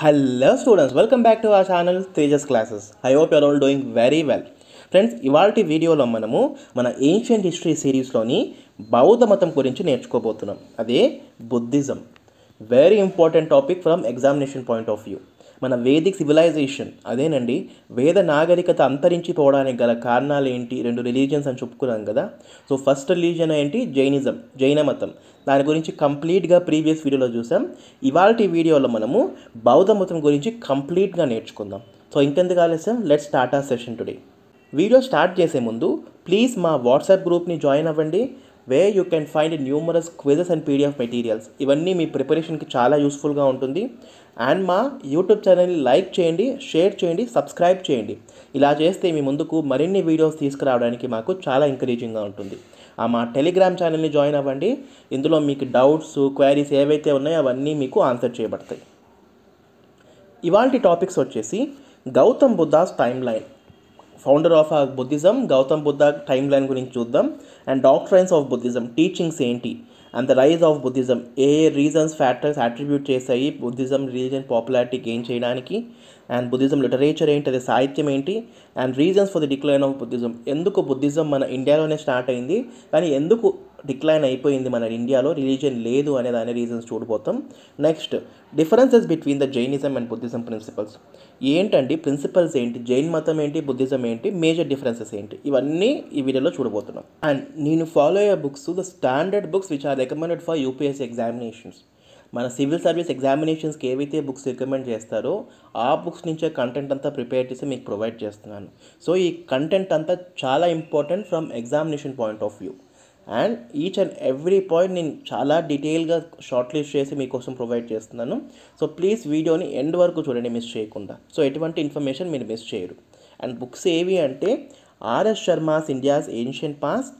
Hello students welcome back to the channel Tejas classes I hope you're all doing very well friends ఇవాళ వీడియోలో మనము మన ancient history సిరీస్లోని బౌద్ధ మతం గురించి నేర్చుకోబోతున్నాం అదే Buddhism very important topic from examination point of view మన వేదిక్ సివిలైజేషన్ అదేనండి వేద నాగరికత అంతరించిపోవడానికి గల కారణాలు ఏంటి రెండు రిలీజియన్స్ అని చెప్పుకున్నాం కదా సో ఫస్ట్ రిలీజియన్ ఏంటి జైనిజం జైన మతం దాని గురించి కంప్లీట్గా ప్రీవియస్ వీడియోలో చూసాం ఇవాళ వీడియోలో మనము బౌద్ధ మతం గురించి కంప్లీట్గా నేర్చుకుందాం సో ఇంకెందుకు ఆలస్యం let start the session today video start చేసే ముందు ప్లీజ్ మా వాట్సాప్ గ్రూప్ని జాయిన్ అవ్వండి where you can find numerous quizzes and PDF materials ఇవన్నీ మీ ప్రిపరేషన్కి చాలా యూస్ఫుల్గా ఉంటుంది అండ్ మా యూట్యూబ్ ఛానల్ని లైక్ చేయండి షేర్ చేయండి సబ్స్క్రైబ్ చేయండి ఇలా చేస్తే మీ ముందుకు మరిన్ని వీడియోస్ తీసుకురావడానికి మాకు చాలా ఎంకరేజింగ్గా ఉంటుంది ఆ మా టెలిగ్రామ్ ఛానల్ని జాయిన్ అవ్వండి ఇందులో మీకు డౌట్స్ క్వైరీస్ ఏవైతే ఉన్నాయో అవన్నీ మీకు ఆన్సర్ చేయబడతాయి ఇవాళ టాపిక్స్ వచ్చేసి Gautam Buddha's timeline founder of Buddhism Gautam Buddha timeline గురించి చూద్దాం and doctrines of Buddhism teachings ఏంటి and the rise of Buddhism ఏ రీజన్స్ ఫ్యాక్టర్స్ అట్రిబ్యూట్ చేస్తాయి బుద్ధిజం రిలీజియన్ పాపులారిటీ గెయిన్ చేయడానికి అండ్ బుద్ధిజం లిటరేచర్ ఏంటి అది సాహిత్యం ఏంటి and reasons for the decline of Buddhism ఎందుకు బుద్ధిజం మన ఇండియాలోనే స్టార్ట్ అయింది కానీ ఎందుకు డిక్లైన్ అయిపోయింది మన ఇండియాలో రిలీజియన్ లేదు అనే దాని రీజన్స్ చూడబోతాం next differences between the Jainism and Buddhism principles ఏంటండి ప్రిన్సిపల్స్ ఏంటి జైన్ మతం ఏంటి బుద్ధిజం ఏంటి మేజర్ డిఫరెన్సెస్ ఏంటి ఇవన్నీ ఈ వీడియోలో చూడబోతున్నాం అండ్ నేను ఫాలో అయ్యే books the standard books which are recommended for UPSC examinations మన సివిల్ సర్వీస్ ఎగ్జామినేషన్స్కి ఏవైతే బుక్స్ రికమెండ్ చేస్తారో ఆ బుక్స్ నుంచే కంటెంట్ అంతా ప్రిపేర్ చేసి మీకు ప్రొవైడ్ చేస్తున్నాను సో ఈ కంటెంట్ అంతా చాలా important from examination point of view and each and every point నేను చాలా డీటెయిల్గా షార్ట్ లిస్ట్ చేసి మీకోసం ప్రొవైడ్ చేస్తున్నాను సో ప్లీజ్ వీడియోని ఎండ్ వరకు చూడండి మిస్ చేయకుండా సో ఎటువంటి ఇన్ఫర్మేషన్ మీరు మిస్ చేయరు అండ్ బుక్స్ ఏవి అంటే R S Sharma's India's ancient past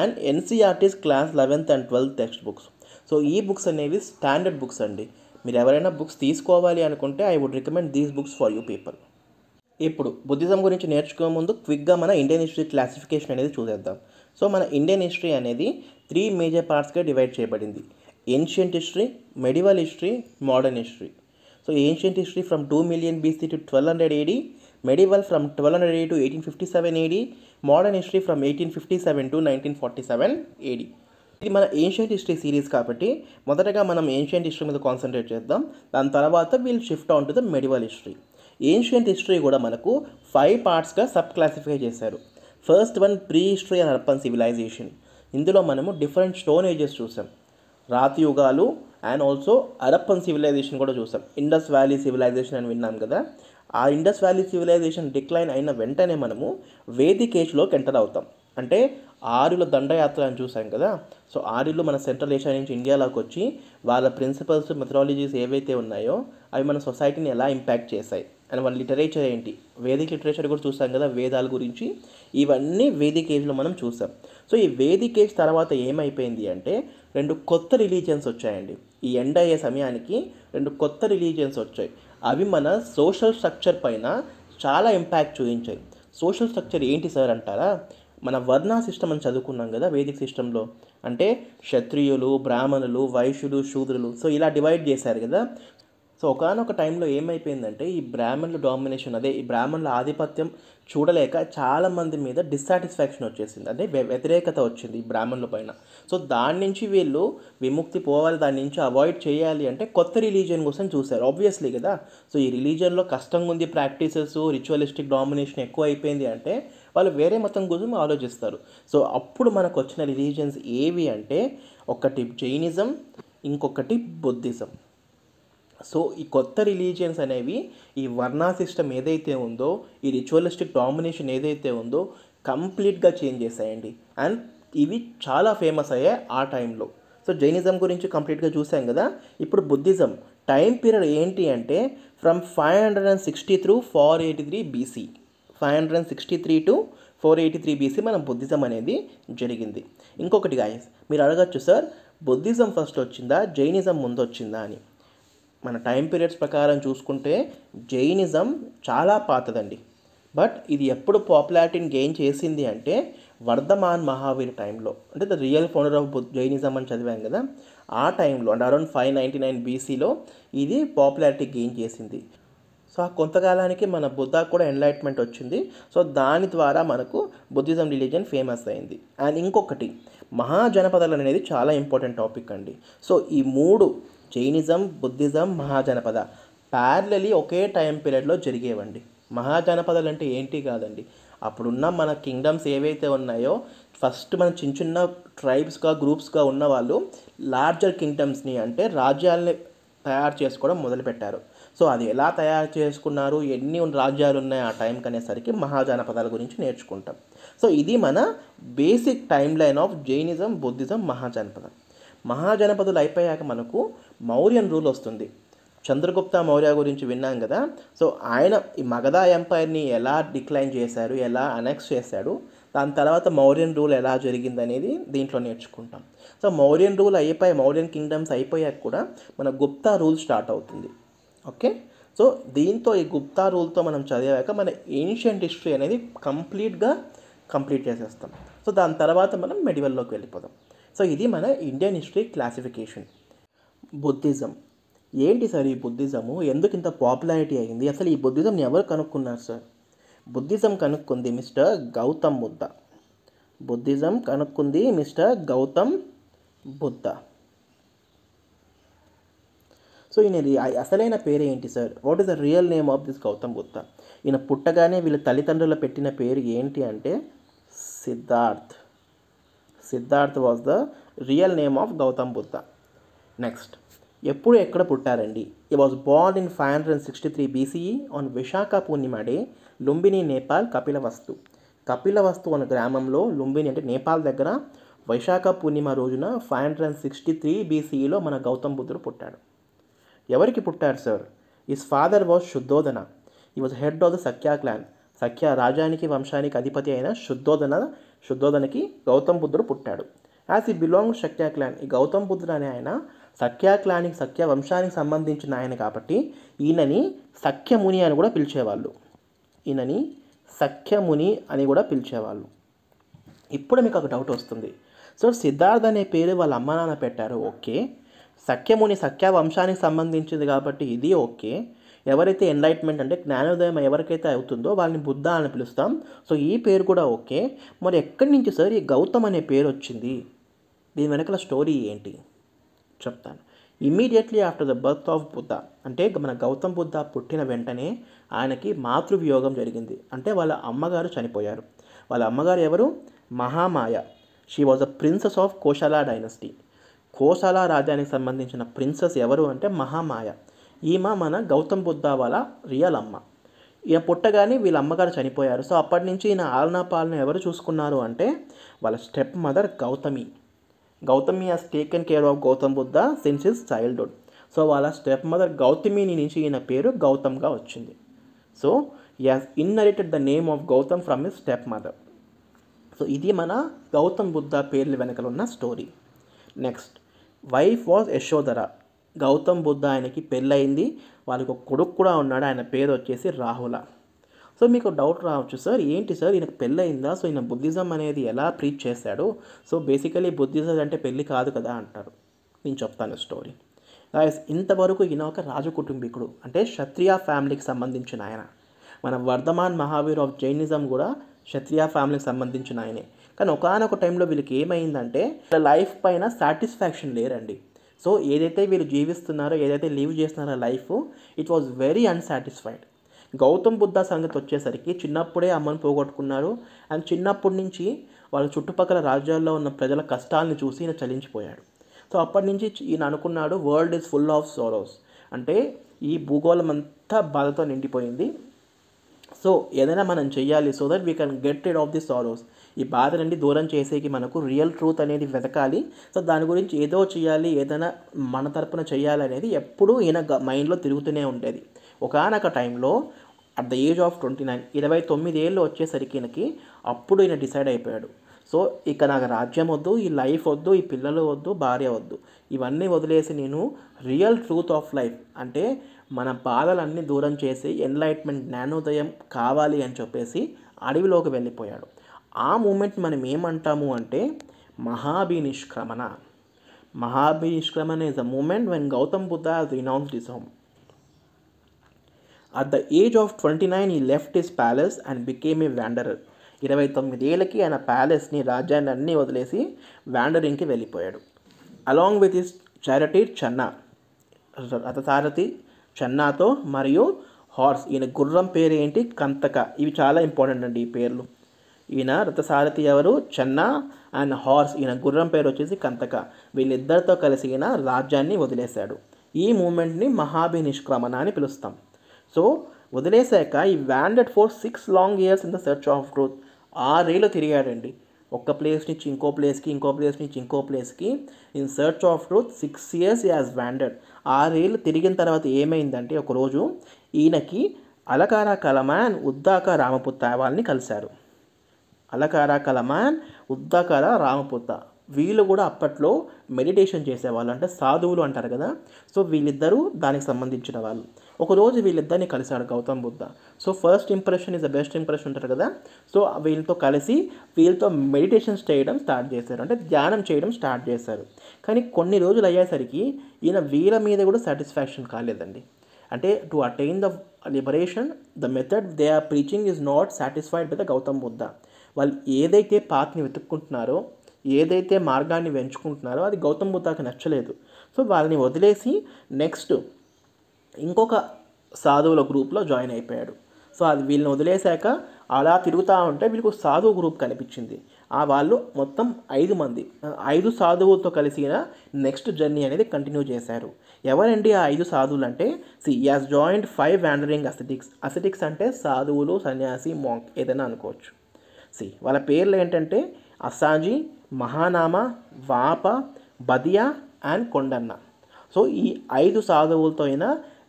and NCERT's class eleventh and twelfth textbooks so ఈ బుక్స్ అనేవి స్టాండర్డ్ బుక్స్ అండి మీరు ఎవరైనా బుక్స్ తీసుకోవాలి అనుకుంటే I would recommend these books for you people ఇప్పుడు బుద్ధిజం గురించి నేర్చుకునే ముందు క్విక్గా మన ఇండియన్ హిస్టరీ క్లాసిఫికేషన్ అనేది చూసేద్దాం సో మన ఇండియన్ హిస్టరీ అనేది త్రీ మేజర్ పార్ట్స్గా డివైడ్ చేయబడింది ancient history medieval history modern history so ancient history from two million BC to twelve hundred AD medieval from twelve hundred AD to eighteen fifty seven AD modern history from eighteen fifty seven to nineteen forty seven AD ఇది మన ancient history series కాబట్టి మొదటగా మనం ancient history మీద concentrate చేద్దాం దాని తర్వాత we'll shift on to the medieval history ancient history కూడా మనకు ఫైవ్ పార్ట్స్గా సబ్ క్లాసిఫై చేశారు first one prehistory and urban civilization ఇందులో మనము డిఫరెంట్ స్టోన్ ఏజెస్ చూసాం రాతి యుగాలు అండ్ ఆల్సో అరప్పన్ సివిలైజేషన్ కూడా చూసాం ఇండస్ వ్యాలీ సివిలైజేషన్ అని విన్నాం కదా ఆ ఇండస్ వ్యాలీ సివిలైజేషన్ డిక్లైన్ అయిన వెంటనే మనము వేది కేజ్లోకి ఎంటర్ అవుతాం అంటే ఆర్యుల దండయాత్ర అని చూసాం కదా సో ఆర్యులు మన సెంట్రల్ ఏషియా నుంచి ఇండియాలోకి వచ్చి వాళ్ళ ప్రిన్సిపల్స్ మెథడాలజీస్ ఏవైతే ఉన్నాయో అవి మన సొసైటీని ఎలా ఇంపాక్ట్ చేశాయి అండ్ వాళ్ళ లిటరేచర్ ఏంటి వేదిక లిటరేచర్ కూడా చూస్తాం కదా వేదాల గురించి ఇవన్నీ వేదికేజ్లో ఏజ్లో మనం చూస్తాం సో ఈ వేదికేజ్ ఏజ్ తర్వాత ఏమైపోయింది అంటే రెండు కొత్త రిలీజియన్స్ వచ్చాయండి ఈ ఎండ్ అయ్యే సమయానికి రెండు కొత్త రిలీజియన్స్ వచ్చాయి అవి మన సోషల్ స్ట్రక్చర్ పైన చాలా ఇంపాక్ట్ చూపించాయి సోషల్ స్ట్రక్చర్ ఏంటి సార్ అంటారా మన వర్ణా సిస్టమ్ అని చదువుకున్నాం కదా వేదిక సిస్టంలో అంటే క్షత్రియులు బ్రాహ్మణులు వైశ్యులు శూద్రులు సో ఇలా డివైడ్ చేశారు కదా సో ఒకనొక టైంలో ఏమైపోయిందంటే ఈ బ్రాహ్మణుల డామినేషన్ అదే ఈ బ్రాహ్మణుల ఆధిపత్యం చూడలేక చాలామంది మీద డిస్సాటిస్ఫాక్షన్ వచ్చేసింది అంటే వ్యతిరేకత వచ్చింది ఈ బ్రాహ్మణుల పైన సో దాని నుంచి వీళ్ళు విముక్తి పోవాలి దాని నుంచి అవాయిడ్ చేయాలి అంటే కొత్త రిలీజియన్ కోసం చూశారు ఆబ్వియస్లీ కదా సో ఈ రిలీజియన్లో కష్టంగా ఉంది ప్రాక్టీసెస్ రిచువలిస్టిక్ డామినేషన్ ఎక్కువ అయిపోయింది అంటే వాళ్ళు వేరే మతం కోసం ఆలోచిస్తారు సో అప్పుడు మనకు వచ్చిన రిలీజియన్స్ ఏవి అంటే ఒకటి జైనిజం ఇంకొకటి బుద్ధిజం సో ఈ కొత్త రిలీజియన్స్ అనేవి ఈ వర్ణా సిస్టమ్ ఏదైతే ఉందో ఈ రిచువలిస్టిక్ డామినేషన్ ఏదైతే ఉందో కంప్లీట్గా చేంజ్ చేశాయండి అండ్ ఇవి చాలా ఫేమస్ అయ్యాయి ఆ టైంలో సో జైనిజం గురించి కంప్లీట్గా చూసాం కదా ఇప్పుడు బుద్ధిజం టైం పీరియడ్ ఏంటి అంటే from five hundred and sixty through four eighty three BC five hundred and sixty three to four eighty three BC మనం బుద్ధిజం అనేది జరిగింది ఇంకొకటి గాయస్ మీరు అడగచ్చు సార్ బుద్ధిజం ఫస్ట్ వచ్చిందా జైనిజం ముందు వచ్చిందా అని మన టైం పీరియడ్స్ ప్రకారం చూసుకుంటే జైనిజం చాలా పాతదండి బట్ ఇది ఎప్పుడు పాపులారిటీని గెయిన్ చేసింది అంటే వర్ధమాన్ మహావీర్ టైంలో అంటే the real founder of Jainism అని చదివాం కదా ఆ టైంలో అంటే అరౌండ్ ఫైవ్ నైంటీ నైన్ బీసీలో ఇది పాపులారిటీ గెయిన్ చేసింది సో ఆ కొంతకాలానికి మన బుద్ధ కూడా ఎన్లైట్మెంట్ వచ్చింది సో దాని ద్వారా మనకు బుద్ధిజం రిలీజియన్ ఫేమస్ అయింది అండ్ ఇంకొకటి మహాజనపదాలు అనేది చాలా ఇంపార్టెంట్ టాపిక్ అండి సో ఈ మూడు జైనిజం బుద్ధిజం మహాజనపద ప్యారలీ ఒకే టైం పీరియడ్లో జరిగేవండి మహాజనపదలు అంటే ఏంటి కాదండి అప్పుడున్న మన కింగ్డమ్స్ ఏవైతే ఉన్నాయో ఫస్ట్ మన చిన్న చిన్న ట్రైబ్స్గా గ్రూప్స్గా ఉన్న వాళ్ళు లార్జర్ కింగ్డమ్స్ని అంటే రాజ్యాలని తయారు చేసుకోవడం మొదలుపెట్టారు సో అది ఎలా తయారు చేసుకున్నారు ఎన్ని రాజ్యాలు ఉన్నాయి ఆ టైంకి అనేసరికి మహాజనపదాల గురించి నేర్చుకుంటాం సో ఇది మన basic timeline of Jainism Buddhism మహాజనపదం మహాజనపదులు అయిపోయాక మనకు మౌర్యన్ రూల్ వస్తుంది చంద్రగుప్త మౌర్య గురించి విన్నాం కదా సో ఆయన ఈ మగధా ఎంపైర్ని ఎలా డిక్లైన్ చేశారు ఎలా అనెక్స్ చేశాడు దాని తర్వాత మౌర్యన్ రూల్ ఎలా జరిగింది అనేది దీంట్లో నేర్చుకుంటాం సో మౌర్యన్ రూల్ అయిపోయి మౌర్యన్ కింగ్డమ్స్ అయిపోయాక కూడా మన గుప్తా రూల్ స్టార్ట్ అవుతుంది ఓకే సో దీంతో ఈ గుప్తా రూల్తో మనం చదివాక మన ఏన్షియంట్ హిస్టరీ అనేది కంప్లీట్గా కంప్లీట్ చేసేస్తాం సో దాని తర్వాత మనం మెడివల్లోకి వెళ్ళిపోదాం సో ఇది మన ఇండియన్ హిస్టరీ క్లాసిఫికేషన్ బుద్ధిజం ఏంటి సార్ ఈ బుద్ధిజము ఎందుకు ఇంత పాపులారిటీ అయింది అసలు ఈ బుద్ధిజంని ఎవరు కనుక్కున్నారు సార్ బుద్ధిజం కనుక్కుంది మిస్టర్ గౌతమ్ బుద్ధ బుద్ధిజం కనుక్కుంది మిస్టర్ గౌతమ్ బుద్ధ సో ఈయన అసలైన పేరు ఏంటి sir what is the real name of this Gautam Buddha ఈయన పుట్టగానే వీళ్ళ తల్లిదండ్రులు పెట్టిన పేరు ఏంటి అంటే Siddharth Siddharth was the real name of Gautam Buddha next ఎప్పుడు ఎక్కడ పుట్టారండి he was born in five hundred sixty three BCE on Vishakha Purnima day Lumbini Nepal Kapilavastu Kapilavastu అనే గ్రామంలో లుంబిని అంటే నేపాల్ దగ్గర వైశాఖ పూర్ణిమ రోజున ఫైవ్ హండ్రెడ్ సిక్స్టీ త్రీ బీసీఈలో మన గౌతమ్ బుద్ధుడు పుట్టాడు ఎవరికి పుట్టారు sir his father was Shuddhodana he was head of the Shakya clan Shakya రాజానికి వంశానికి అధిపతి అయిన శుద్ధోదన శుద్ధోదనికి గౌతమ్ బుద్ధుడు పుట్టాడు యాజ్ ఈ బిలాంగ్ సఖ్యా క్లాన్ ఈ గౌతమ్ బుద్ధుడు అనే ఆయన సఖ్యా క్లానికి సఖ్య వంశానికి సంబంధించిన ఆయన కాబట్టి ఈయనని సఖ్యముని అని కూడా పిలిచేవాళ్ళు ఈయనని సఖ్యముని అని కూడా పిలిచేవాళ్ళు ఇప్పుడు మీకు ఒక డౌట్ వస్తుంది సో సిద్ధార్థ్ అనే పేరు వాళ్ళ అమ్మ నాన్న పెట్టారు ఓకే సఖ్యముని సఖ్య వంశానికి సంబంధించింది కాబట్టి ఇది ఓకే ఎవరైతే ఎన్లైట్మెంట్ అంటే జ్ఞానోదయం ఎవరికైతే అవుతుందో వాళ్ళని బుద్ధ అని పిలుస్తాం సో ఈ పేరు కూడా ఓకే మరి ఎక్కడి నుంచి సార్ ఈ గౌతమ్ అనే పేరు వచ్చింది దీని వెనకల స్టోరీ ఏంటి చెప్తాను immediately after the birth of Buddha అంటే మన గౌతమ్ బుద్ధ పుట్టిన వెంటనే ఆయనకి మాతృవియోగం జరిగింది అంటే వాళ్ళ అమ్మగారు చనిపోయారు వాళ్ళ అమ్మగారు ఎవరు Mahamaya she was a princess of Kosala dynasty Kosala రాజ్యానికి సంబంధించిన ప్రిన్సెస్ ఎవరు అంటే మహామాయ ఈమ మన గౌతమ్ బుద్ధ వాళ్ళ రియల్ అమ్మ ఈయన పుట్టగానే వీళ్ళ అమ్మగారు చనిపోయారు సో అప్పటి నుంచి ఈయన ఆలనా పాలన ఎవరు చూసుకున్నారు అంటే వాళ్ళ step mother Gautami Gautami has taken care of Gautam Buddha since his childhood so వాళ్ళ స్టెప్ మదర్ గౌతమిని నుంచి ఈయన పేరు గౌతమ్గా వచ్చింది so he inherited the name of Gautam from his step mother so ఇది మన గౌతమ్ బుద్ధ పేర్ల వెనకలున్న story next wife was Yashodhara Gautam Buddha ఆయనకి పెళ్ళయింది వాళ్ళకి ఒక కొడుకు కూడా ఉన్నాడు ఆయన పేరు వచ్చేసి రాహుల సో మీకు డౌట్ రావచ్చు సార్ ఏంటి సార్ ఈయనకు పెళ్ళయిందా సో ఈయన బుద్ధిజం అనేది ఎలా ప్రీచ్ చేశాడు సో బేసికలీ బుద్ధిజం అంటే పెళ్ళి కాదు కదా అంటారు నేను చెప్తాను స్టోరీ గాయస్ ఇంతవరకు ఈయన ఒక రాజు కుటుంబీకుడు అంటే క్షత్రియ ఫ్యామిలీకి సంబంధించిన ఆయన మన వర్ధమాన్ మహావీర్ ఆఫ్ జైనిజం కూడా క్షత్రియ ఫ్యామిలీకి సంబంధించిన ఆయనే కానీ ఒకనొక టైంలో వీళ్ళకి ఏమైందంటే లైఫ్ పైన సాటిస్ఫాక్షన్ లేరండి సో ఏదైతే వీళ్ళు జీవిస్తున్నారో ఏదైతే లీవ్ చేస్తున్నారో life it was very unsatisfied Gautam Buddha సంగతి వచ్చేసరికి చిన్నప్పుడే అమ్మను పోగొట్టుకున్నారు అండ్ చిన్నప్పటి నుంచి వాళ్ళ చుట్టుపక్కల రాజ్యాల్లో ఉన్న ప్రజల కష్టాలను చూసి ఈయన చలించిపోయాడు సో అప్పటి నుంచి ఈయన అనుకున్నాడు world is full of sorrows అంటే ఈ భూగోళం అంతా బాధతో నిండిపోయింది సో ఏదైనా మనం చేయాలి so that we can get rid of the sorrows ఈ బాధ నుండి దూరం చేసేకి మనకు రియల్ ట్రూత్ అనేది వెతకాలి సో దాని గురించి ఏదో చేయాలి ఏదైనా మన తరపున చేయాలనేది అనేది ఎప్పుడూ ఈయన మైండ్లో తిరుగుతూనే ఉండేది ఒకనొక టైంలో at the age of twenty nine ఇరవై తొమ్మిది ఏళ్ళు వచ్చేసరికి ఈయనకి అప్పుడు ఈయన డిసైడ్ అయిపోయాడు సో ఇక నాకు రాజ్యం వద్దు ఈ లైఫ్ వద్దు ఈ పిల్లలు వద్దు భార్య వద్దు ఇవన్నీ వదిలేసి నేను రియల్ ట్రూత్ ఆఫ్ లైఫ్ అంటే మన బాధలన్నీ దూరం చేసి ఎన్లైట్మెంట్ జ్ఞానోదయం కావాలి అని చెప్పేసి అడవిలోకి వెళ్ళిపోయాడు ఆ మూమెంట్ మనం ఏమంటాము అంటే mahabhinishkramana mahabhinishkramana is a moment when Gautam Buddha has renounced his home at the age of twenty nine he left his palace and became a wanderer ఇరవై తొమ్మిది ఏళ్ళకి ఆయన ప్యాలెస్ని రాజ్యాన్ని అన్నీ వదిలేసి వ్యాండరింగ్కి వెళ్ళిపోయాడు along with his charioteer Channa రథసారథి చన్నాతో మరియు హార్స్ ఈయన గుర్రం పేరు ఏంటి కంతక ఇవి చాలా ఇంపార్టెంట్ అండి ఈ పేర్లు ఈయన రథసారథి ఎవరు చెన్న అండ్ హార్స్ ఈయన గుర్రం పేరు వచ్చేసి కంతక వీళ్ళిద్దరితో కలిసి ఈయన రాజ్యాన్ని వదిలేశాడు ఈ మూమెంట్ని నిష్క్రమణ అని పిలుస్తాం సో వదిలేశాక he wandered for six long years in the search of growth ఆరేళ్ళు తిరిగాడండి ఒక్క ప్లేస్ నుంచి ఇంకో ప్లేస్కి ఇంకో ప్లేస్ నుంచి ఇంకో ప్లేస్కి in search of truth six years has wandered ఆరేళ్ళు తిరిగిన తర్వాత ఏమైందంటే ఒకరోజు ఈయనకి అలకార కలమాన్ ఉద్దాక రామపుత్త వాళ్ళని కలిశారు అలకార కలమాన్ ఉద్దకర రామపుత వీళ్ళు కూడా అప్పట్లో మెడిటేషన్ చేసేవాళ్ళు అంటే సాధువులు అంటారు కదా సో వీళ్ళిద్దరూ దానికి సంబంధించిన వాళ్ళు ఒకరోజు వీళ్ళిద్దరిని కలిశాడు Gautam Buddha so first impression is the best impression ఉంటారు కదా సో వీళ్ళతో కలిసి వీళ్ళతో మెడిటేషన్స్ చేయడం స్టార్ట్ చేశారు అంటే ధ్యానం చేయడం స్టార్ట్ చేశారు కానీ కొన్ని రోజులు అయ్యేసరికి ఈయన వీళ్ళ మీద కూడా సాటిస్ఫాక్షన్ కాలేదండి అంటే to attain the liberation the method they are preaching is not satisfied with the Gautam Buddha వాళ్ళు ఏదైతే పాత్ని వెతుక్కుంటున్నారో ఏదైతే మార్గాన్ని వెంచుకుంటున్నారో అది గౌతమ్ బుద్ధాకి నచ్చలేదు సో వాళ్ళని వదిలేసి నెక్స్ట్ ఇంకొక సాధువుల గ్రూప్లో జాయిన్ అయిపోయాడు సో అది వీళ్ళని వదిలేశాక అలా తిరుగుతూ ఉంటే వీళ్ళకు సాధువు గ్రూప్ కనిపించింది ఆ వాళ్ళు మొత్తం ఐదు మంది ఐదు సాధువులతో కలిసిన నెక్స్ట్ జర్నీ అనేది కంటిన్యూ చేశారు ఎవరండి ఆ ఐదు సాధువులు అంటే see has joined five wandering ascetics ascetics అంటే సాధువులు సన్యాసి మాంక్ ఏదైనా అనుకోవచ్చు సి వాళ్ళ పేర్లు ఏంటంటే అసాజీ మహానామ వాప బదియా అండ్ కొండన్న సో ఈ ఐదు సాధువులతో అయినా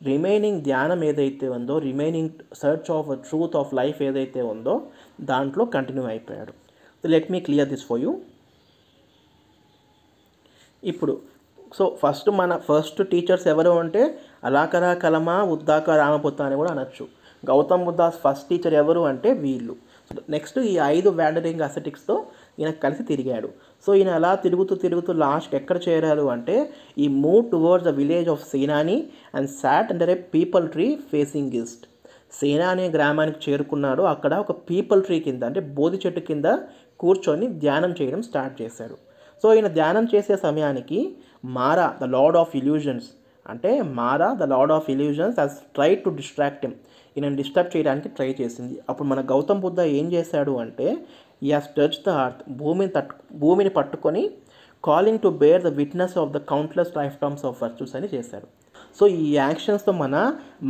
రిమైనింగ్ ధ్యానం ఏదైతే ఉందో remaining search of truth of life ఏదైతే ఉందో దాంట్లో కంటిన్యూ అయిపోయాడు let me clear this for you ఇప్పుడు సో ఫస్ట్ మన ఫస్ట్ టీచర్స్ ఎవరు అంటే అలాకరా కలమా ఉద్దాక రామపుత్త అని కూడా అనొచ్చు గౌతమ్ బుద్ధాస్ ఫస్ట్ టీచర్ ఎవరు అంటే వీళ్ళు నెక్స్ట్ ఈ ఐదు వ్యాండరింగ్ అసెటిక్స్తో ఈయన కలిసి తిరిగాడు సో ఈయన అలా తిరుగుతూ తిరుగుతూ లాస్ట్ ఎక్కడ చేరారు అంటే he move towards the village of Senani and sat under a peepal tree facing east Sena అనే గ్రామానికి చేరుకున్నాడు అక్కడ ఒక పీపుల్ ట్రీ కింద అంటే బోధి చెట్టు కింద కూర్చొని ధ్యానం చేయడం స్టార్ట్ చేశాడు సో ఈయన ధ్యానం చేసే సమయానికి Mara the lord of illusions అంటే Mara the lord of illusions has try to distract him ఈయనను డిస్టర్బ్ చేయడానికి ట్రై చేసింది అప్పుడు మన గౌతమ్ బుద్ధ ఏం చేశాడు అంటే ఈ హాస్ టచ్ ద అర్త్ భూమిని తట్టు భూమిని పట్టుకొని calling to bear the witness of the countless life terms of virtues అని చేశాడు సో ఈ యాక్షన్స్తో మన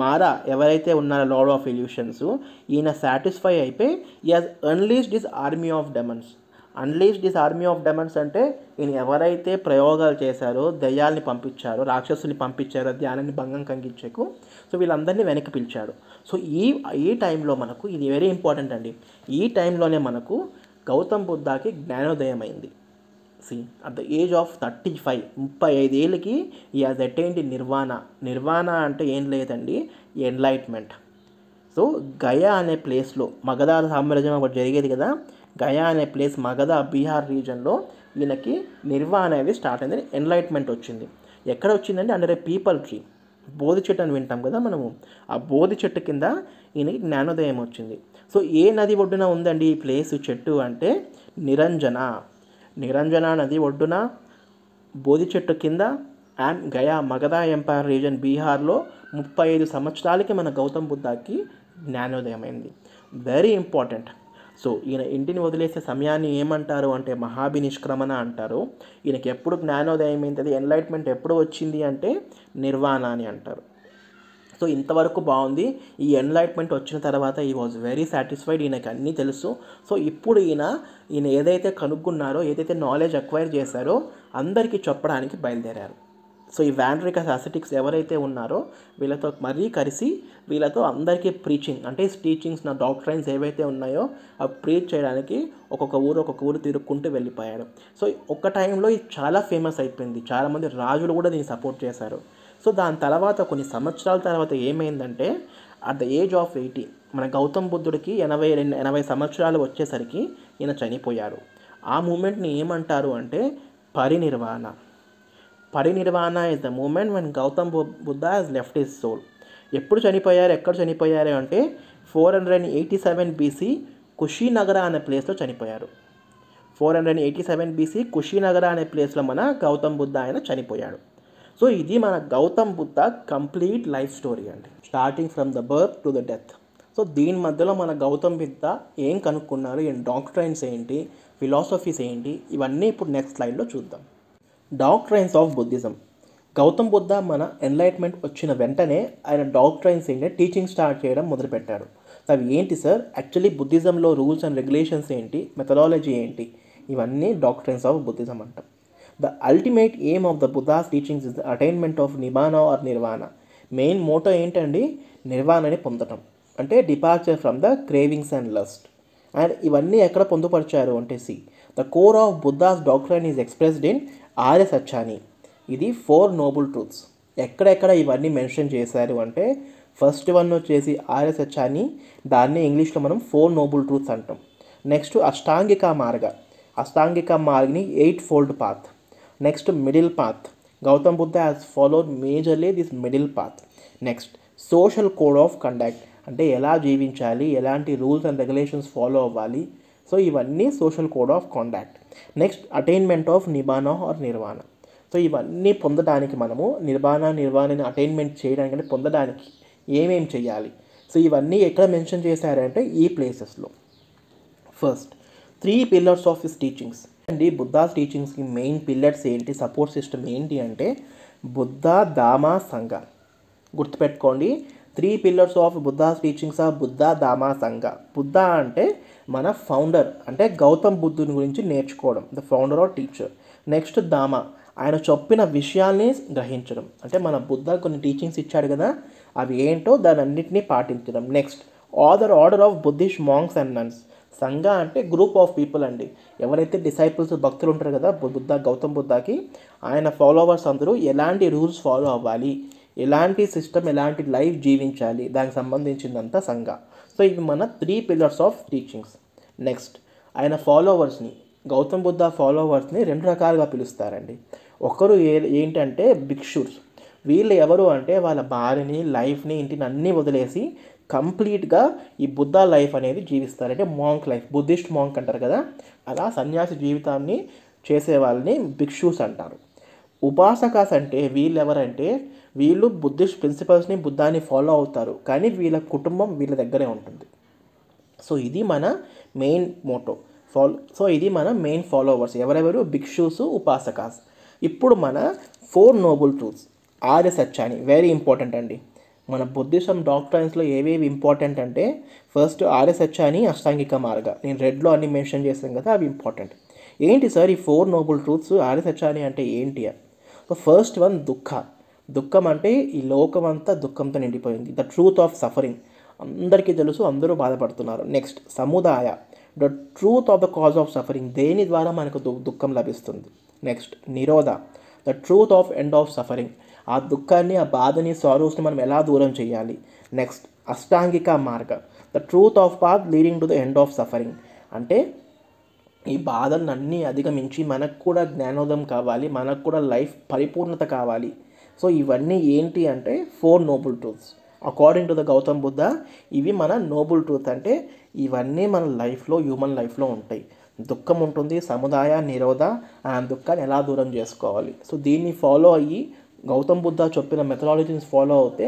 మారా ఎవరైతే ఉన్నారో లార్డ్ ఆఫ్ ఎల్యూషన్స్ ఈయన సాటిస్ఫై అయిపోయి he has unleashed this army of demons unleashed this army of demons అంటే ఈయన ఎవరైతే ప్రయోగాలు చేశారో దయ్యాల్ని పంపించారో రాక్షసుల్ని పంపించారో ధ్యానాన్ని భంగం కంగించేకు సో వీళ్ళందరినీ వెనక్కి పిలిచాడు సో ఈ ఈ టైంలో మనకు ఇది వెరీ ఇంపార్టెంట్ అండి ఈ టైంలోనే మనకు గౌతమ్ బుద్ధాకి జ్ఞానోదయం అయింది see at the age of thirty five ముప్పై ఐదేళ్ళకి ఈ అది అటైండ్ నిర్వాణ నిర్వాణ అంటే ఏం లేదండి ఎన్లైట్మెంట్ సో గయా అనే ప్లేస్లో మగధ సామ్రాజ్యం ఒకటి జరిగేది కదా గయా అనే ప్లేస్ మగధ బీహార్ రీజన్లో ఈయనకి నిర్వాణ అనేది స్టార్ట్ అయింది ఎన్లైట్మెంట్ వచ్చింది ఎక్కడ వచ్చిందంటే under a peepal tree Bodhi చెట్టు అని వింటాం కదా మనము ఆ బోధి చెట్టు కింద ఈయనకి జ్ఞానోదయం వచ్చింది సో ఏ నది ఒడ్డున ఉందండి ఈ ప్లేస్ చెట్టు అంటే నిరంజన నిరంజన నది ఒడ్డున బోధి చెట్టు కింద and Gaya Magadha empire region బీహార్లో ముప్పై ఐదు సంవత్సరాలకి మన గౌతమ్ బుద్ధకి జ్ఞానోదయం అయింది వెరీ ఇంపార్టెంట్ సో ఈయన ఇంటిని వదిలేసే సమయాన్ని ఏమంటారు అంటే మహాభినిష్క్రమణ అంటారు ఈయనకి ఎప్పుడు జ్ఞానోదయం ఏంటది ఎన్లైట్మెంట్ ఎప్పుడు వచ్చింది అంటే నిర్వాణ అని అంటారు సో ఇంతవరకు బాగుంది ఈ ఎన్లైట్మెంట్ వచ్చిన తర్వాత ఈ వాజ్ వెరీ సాటిస్ఫైడ్ ఈయనకి అన్నీ తెలుసు సో ఇప్పుడు ఈయన ఈయన ఏదైతే కనుక్కున్నారో ఏదైతే నాలెడ్జ్ అక్వైర్ చేశారో అందరికీ చెప్పడానికి బయలుదేరారు సో ఈ వ్యాండ్రికస్ అసెటిక్స్ ఎవరైతే ఉన్నారో వీళ్ళతో మరీ కలిసి వీళ్ళతో అందరికీ ప్రీచింగ్ అంటే టీచింగ్స్ నా డాక్టరైన్స్ ఏవైతే ఉన్నాయో అవి ప్రీచ్ చేయడానికి ఒక్కొక్క ఊరు ఒక్కొక్క ఊరు తిరుక్కుంటూ వెళ్ళిపోయాడు సో ఒక్క టైంలో ఇది చాలా ఫేమస్ అయిపోయింది చాలామంది రాజులు కూడా దీన్ని సపోర్ట్ చేశారు సో దాని తర్వాత కొన్ని సంవత్సరాల తర్వాత ఏమైందంటే at the age of eighty మన గౌతమ్ బుద్ధుడికి ఎనభై రెండు ఎనభై సంవత్సరాలు వచ్చేసరికి ఈయన చనిపోయారు ఆ మూమెంట్ని ఏమంటారు అంటే parinirvana parinirvana is the moment when Gautam Buddha has left his soul ఎప్పుడు చనిపోయారు ఎక్కడ చనిపోయారు అంటే four hundred and eighty seven BC Kushinagara అనే ప్లేస్లో చనిపోయారు four hundred eighty seven BC Kushinagara అనే ప్లేస్లో మన గౌతమ్ బుద్ధ ఆయన చనిపోయాడు సో ఇది మన Gautam Buddha complete life story అండి starting from the birth to the death so దీని మధ్యలో మన గౌతమ్ బుద్ధ ఏం కనుక్కున్నారు ఏం డాక్టరైన్స్ ఏంటి ఫిలాసఫీస్ ఏంటి ఇవన్నీ ఇప్పుడు నెక్స్ట్ లైన్లో చూద్దాం doctrines of Buddhism Gautam Buddha మన ఎన్లైట్మెంట్ వచ్చిన వెంటనే ఆయన డాక్ట్రైన్స్ ఏంటంటే టీచింగ్ స్టార్ట్ చేయడం మొదలుపెట్టాడు అవి ఏంటి సార్ యాక్చువల్లీ బుద్ధిజంలో రూల్స్ అండ్ రెగ్యులేషన్స్ ఏంటి మెథడాలజీ ఏంటి ఇవన్నీ డాక్ట్రైన్స్ ఆఫ్ బుద్ధిజం అంటాం the ultimate aim of the Buddha's teachings is the attainment of nibbana or nirvana main motto ఏంటండి నిర్వాణని పొందటం అంటే departure from the cravings and lust and ఇవన్నీ ఎక్కడ పొందుపరిచారు అంటే see the core of Buddha's doctrine is expressed in Arya Satyani ఇది ఫోర్ నోబుల్ ట్రూత్స్ ఎక్కడెక్కడ ఇవన్నీ మెన్షన్ చేశారు అంటే ఫస్ట్ వన్ వచ్చేసి ఆర్య సత్యాని దాన్ని ఇంగ్లీష్లో మనం ఫోర్ నోబుల్ ట్రూత్స్ అంటాం నెక్స్ట్ అష్టాంగిక మార్గ అష్టాంగిక మార్గ్ని eightfold path next middle path Gautam Buddha has followed majorly this middle path next social code of conduct అంటే ఎలా జీవించాలి ఎలాంటి రూల్స్ అండ్ రెగ్యులేషన్స్ ఫాలో అవ్వాలి సో ఇవన్నీ social code of conduct next attainment of nibbana or nirvana so ఇవన్నీ పొందడానికి మనము నిర్వాణ నిర్వాణని attainment చేయడానికి పొందడానికి ఏమేం చేయాలి సో ఇవన్నీ ఎక్కడ మెన్షన్ చేశారంటే ఈ ప్లేసెస్లో first three pillars of his teachings అండి బుద్ధాస్ టీచింగ్స్కి మెయిన్ పిల్లర్స్ ఏంటి సపోర్ట్ సిస్టమ్ ఏంటి అంటే బుద్ధ దామా సంఘ గుర్తుపెట్టుకోండి three pillars of Buddha's teachings of Buddha Dhamma Sangha Buddha అంటే మన ఫౌండర్ అంటే గౌతమ్ బుద్ధుని గురించి నేర్చుకోవడం the founder of teacher next Dhamma ఆయన చెప్పిన విషయాల్ని గ్రహించడం అంటే మన బుద్ధ కొన్ని టీచింగ్స్ ఇచ్చాడు కదా అవి ఏంటో దాని అన్నింటినీ పాటించడం next other order of Buddhist monks and nuns Sangha అంటే గ్రూప్ ఆఫ్ పీపుల్ అండి ఎవరైతే డిసైపుల్స్ భక్తులు ఉంటారు కదా బుద్ధ గౌతమ్ బుద్ధకి ఆయన ఫాలోవర్స్ అందరూ ఎలాంటి రూల్స్ ఫాలో అవ్వాలి ఎలాంటి సిస్టమ్ ఎలాంటి లైఫ్ జీవించాలి దానికి సంబంధించిందంతా సంఘ సో ఇవి మన three pillars of teachings next ఆయన ఫాలోవర్స్ని గౌతమ్ బుద్ధ ఫాలోవర్స్ని రెండు రకాలుగా పిలుస్తారండి ఒకరు ఏ ఏంటంటే భిక్షుర్స్ వీళ్ళు ఎవరు అంటే వాళ్ళ భార్యని లైఫ్ని ఇంటిని అన్నీ వదిలేసి కంప్లీట్గా ఈ బుద్ధ లైఫ్ అనేది జీవిస్తారు అంటే మాంక్ లైఫ్ బుద్ధిస్ట్ మాంక్ అంటారు కదా అలా సన్యాసి జీవితాన్ని చేసే వాళ్ళని భిక్షూస్ అంటారు ఉపాసకాస్ అంటే వీళ్ళు ఎవరంటే వీళ్ళు బుద్ధిస్ట్ ప్రిన్సిపల్స్ని బుద్ధాన్ని ఫాలో అవుతారు కానీ వీళ్ళ కుటుంబం వీళ్ళ దగ్గరే ఉంటుంది సో ఇది మన మెయిన్ మోటో ఫాలో సో ఇది మన మెయిన్ ఫాలోవర్స్ ఎవరెవరు భిక్షుస్ ఉపాసకాస్ ఇప్పుడు మన ఫోర్ నోబుల్ ట్రూత్స్ ఆర్య సత్యాన్ని వెరీ ఇంపార్టెంట్ అండి మన బుద్ధిజం డాక్టర్స్లో ఏవేవి ఇంపార్టెంట్ అంటే ఫస్ట్ ఆర్య సత్యాన్ని అష్టాంగిక మార్గ నేను రెడ్లో అన్ని మెన్షన్ చేశాను కదా అవి ఇంపార్టెంట్ ఏంటి సార్ ఈ ఫోర్ నోబుల్ ట్రూత్స్ ఆర్య సత్యాన్ని అంటే ఏంటి సో ఫస్ట్ వన్ దుఃఖ దుఃఖం అంటే ఈ లోకం అంతా దుఃఖంతో నిండిపోయింది ద ట్రూత్ ఆఫ్ సఫరింగ్ అందరికీ తెలుసు అందరూ బాధపడుతున్నారు next Samudaya the truth of the cause of suffering దేని ద్వారా మనకు దుఃఖం లభిస్తుంది next Nirodha the truth of end of suffering ఆ దుఃఖాన్ని ఆ బాధని సారూస్ని మనం ఎలా దూరం చేయాలి next Ashtangika Marga the truth of path leading to the end of suffering అంటే ఈ అన్నీ అధిగమించి మనకు కూడా జ్ఞానోదయం కావాలి మనకు కూడా లైఫ్ పరిపూర్ణత కావాలి సో ఇవన్నీ ఏంటి అంటే four noble truths according to the Gautam Buddha ఇవి మన నోబుల్ ట్రూత్ అంటే ఇవన్నీ మన లైఫ్లో హ్యూమన్ లైఫ్లో ఉంటాయి దుఃఖం ఉంటుంది సముదాయ నిరోధ ఆ దుఃఖాన్ని ఎలా దూరం చేసుకోవాలి సో దీన్ని ఫాలో అయ్యి గౌతమ్ బుద్ధ చెప్పిన మెథడాలజీని ఫాలో అవుతే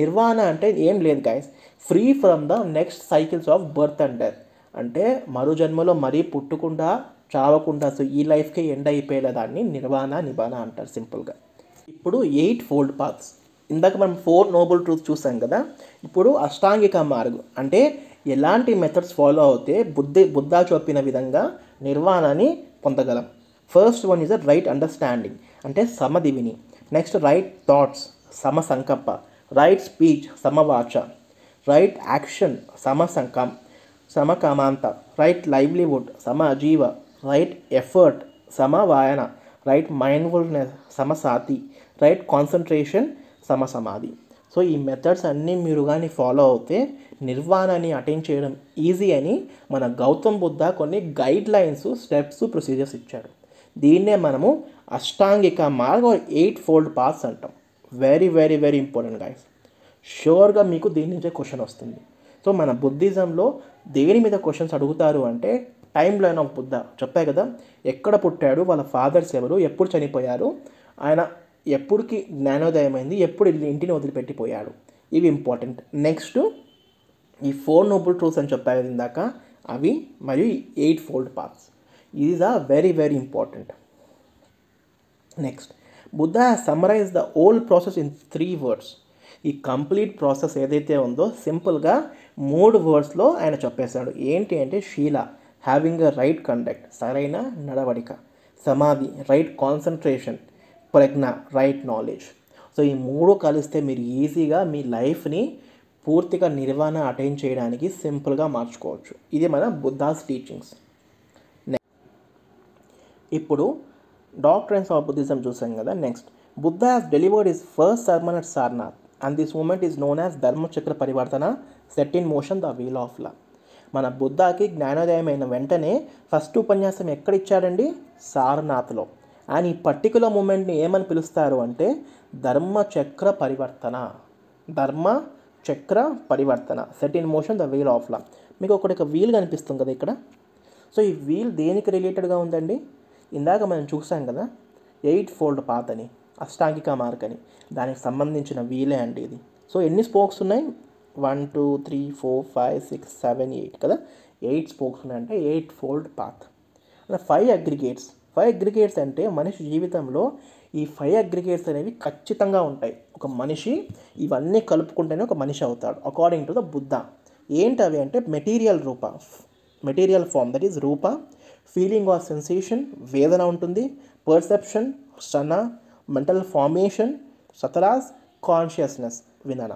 నిర్వాణ అంటే ఏం లేదు guys free from the next cycles of birth and death అంటే మరో జన్మలో మరీ పుట్టకుండా చావకుండా సో ఈ లైఫ్కే ఎండ్ అయిపోయేలా దాన్ని నిర్వాణ నివాణ అంటారు సింపుల్గా ఇప్పుడు ఎయిట్ ఫోల్డ్ పాత్స్ ఇందాక మనం ఫోర్ నోబుల్ ట్రూత్ చూసాం కదా ఇప్పుడు అష్టాంగిక మార్గం అంటే ఎలాంటి మెథడ్స్ ఫాలో అవుతే బుద్ధి బుద్ధ చూపిన విధంగా నిర్వాణాన్ని పొందగలం first one is a right understanding అంటే సమదివిని next right thoughts samma sankalpa right speech samavacha right action samma సంకం సమకామాంత రైట్ లైవ్లీవుడ్ సమ అజీవ రైట్ ఎఫర్ట్ సమ వాయన right mindfulness sammasati right concentration sammasamadhi so ఈ మెథడ్స్ అన్నీ మీరు కానీ ఫాలో అవుతే నిర్వాణాన్ని అటైన్ చేయడం ఈజీ అని మన గౌతమ్ బుద్ధ కొన్ని గైడ్ లైన్స్ స్టెప్స్ ప్రొసీజర్స్ ఇచ్చాడు దీన్నే మనము అష్టాంగిక మార్గం ఎయిట్ ఫోల్డ్ పాత్స్ అంటాం very very very important guys షూర్గా మీకు దీని నుంచే క్వశ్చన్ వస్తుంది సో మన బుద్ధిజంలో దేని మీద క్వశ్చన్స్ అడుగుతారు అంటే టైం లైన్ ఆఫ్ బుద్ధ చెప్పాయి కదా ఎక్కడ పుట్టాడు వాళ్ళ ఫాదర్స్ ఎవరు ఎప్పుడు చనిపోయారు ఆయన ఎప్పుడుకి జ్ఞానోదయమైంది ఎప్పుడు ఇంటిని వదిలిపెట్టిపోయాడు ఇవి ఇంపార్టెంట్ నెక్స్ట్ ఈ ఫోర్ నోబుల్ ట్రూత్స్ అని చెప్పాను ఇందాక అవి మరియు eightfold paths is the very very important next Buddha summarize the old process in three words ఈ కంప్లీట్ ప్రాసెస్ ఏదైతే ఉందో సింపుల్గా మూడు వర్డ్స్లో ఆయన చెప్పేశాడు ఏంటి అంటే sheela having a right conduct సరైన నడవడిక samadhi right concentration prajna right knowledge so ఈ మూడు కలిస్తే మీరు ఈజీగా మీ లైఫ్ని పూర్తిగా నిర్వహణ అటైన్ చేయడానికి సింపుల్గా మార్చుకోవచ్చు ఇది మన బుద్ధాస్ టీచింగ్స్ ఇప్పుడు డాక్టర్స్ ఆఫ్ బుద్ధిజం చూసాం కదా next Buddha has delivered his first sermon at Sarnath and this moment is known as Dharmachakra Parivartana set in motion the wheel of law మన బుద్ధాకి జ్ఞానోదయం అయిన వెంటనే ఫస్ట్ ఉపన్యాసం ఎక్కడ ఇచ్చాడండి సారనాథ్లో అండ్ ఈ పర్టికులర్ మూమెంట్ని ఏమని పిలుస్తారు అంటే ధర్మ చక్ర పరివర్తన Dharma Chakra Parivartana set in motion the wheel of law మీకు ఒకటి ఒక వీల్ కనిపిస్తుంది కదా ఇక్కడ సో ఈ వీల్ దేనికి రిలేటెడ్గా ఉందండి ఇందాక మనం చూసాం కదా ఎయిట్ ఫోల్డ్ పాత్ అని అష్టాంగిక మార్క్ అని దానికి సంబంధించిన వీలే అండి ఇది సో ఎన్ని స్పోక్స్ ఉన్నాయి one two three four five six seven eight కదా ఎయిట్ స్పోక్స్ ఉన్నాయంటే eightfold path five aggregates five aggregates అంటే మనిషి జీవితంలో ఈ ఫైవ్ అగ్రిగేట్స్ అనేవి ఖచ్చితంగా ఉంటాయి ఒక మనిషి ఇవన్నీ కలుపుకుంటేనే ఒక మనిషి అవుతాడు అకార్డింగ్ టు ద బుద్ధ ఏంటి అవి అంటే material rupa material form that is rupa feeling of sensation vedana ఉంటుంది పర్సెప్షన్ సన మెంటల్ ఫార్మేషన్ సతరాస్ కాన్షియస్నెస్ వినన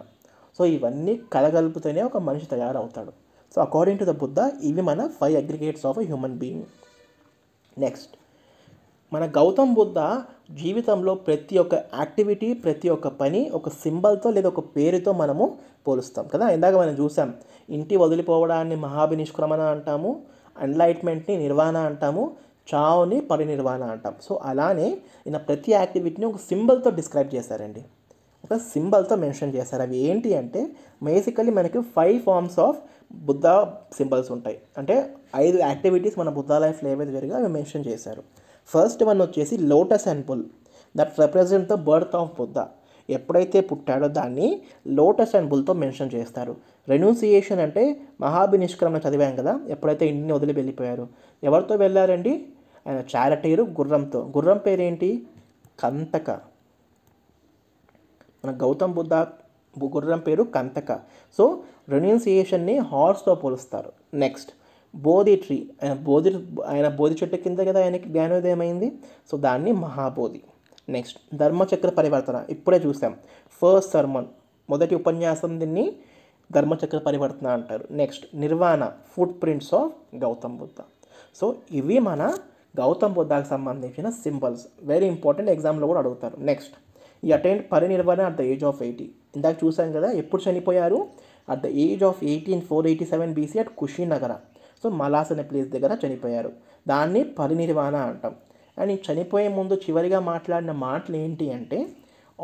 సో ఇవన్నీ కలగలుపుతూనే ఒక మనిషి తయారవుతాడు so according to the Buddha ఇవి మన five aggregates of a human being next మన గౌతమ్ బుద్ధ జీవితంలో ప్రతి ఒక్క యాక్టివిటీ ప్రతి ఒక్క పని ఒక సింబల్తో లేదా ఒక పేరుతో మనము పోలుస్తాం కదా ఇందాక మనం చూసాం ఇంటి వదిలిపోవడాన్ని మహాభినిష్క్రమణ అంటాము అన్లైట్మెంట్ని నిర్వాణ అంటాము చావుని పరినిర్వాణ అంటాం సో అలానే ఈయన ప్రతి యాక్టివిటీని ఒక సింబల్తో డిస్క్రైబ్ చేశారండి ఒక సింబల్తో మెన్షన్ చేశారు అవి ఏంటి అంటే బేసికలీ మనకి five forms of Buddha symbols ఉంటాయి అంటే ఐదు యాక్టివిటీస్ మన బుద్ధ లైఫ్లో ఏవైతే జరిగా అవి మెన్షన్ చేశారు ఫస్ట్ వన్ వచ్చేసి lotus and bull that represent the birth of Buddha ఎప్పుడైతే పుట్టాడో దాన్ని లోటస్ అండ్ బుల్తో మెన్షన్ చేస్తారు రెనూన్సియేషన్ అంటే మహాభినిష్క్రమణ చదివాం కదా ఎప్పుడైతే ఇంటిని వదిలి వెళ్ళిపోయారు ఎవరితో వెళ్ళారండి ఆయన చారటీరు గుర్రంతో గుర్రం పేరేంటి కంతక మన గౌతమ్ బుద్ధ గుర్రం పేరు కంతక సో రెన్యూన్సియేషన్ని హార్స్తో పోలుస్తారు నెక్స్ట్ బోధి ట్రీ ఆయన బోధి ఆయన బోధి చెట్టు కింద కదా ఆయనకి జ్ఞానోదయం అయింది సో దాన్ని మహాబోధి నెక్స్ట్ ధర్మచక్ర పరివర్తన ఇప్పుడే చూసాం ఫస్ట్ సర్మన్ మొదటి ఉపన్యాసం దీన్ని ధర్మచక్ర పరివర్తన అంటారు next nirvana footprints of Gautam Buddha so ఇవి మన గౌతమ్ బుద్ధకు సంబంధించిన సింబల్స్ వెరీ ఇంపార్టెంట్ ఎగ్జామ్లో కూడా అడుగుతారు నెక్స్ట్ ఈ attained parinirvana at the age of eighty ఇందాక చూసాం కదా ఎప్పుడు చనిపోయారు at the age of eighteen four eighty seven BC at Kushinagara so Mallas అనే ప్లేస్ దగ్గర చనిపోయారు దాన్ని పరినిర్వాణ అంటాం అండ్ చనిపోయే ముందు చివరిగా మాట్లాడిన మాటలు ఏంటి అంటే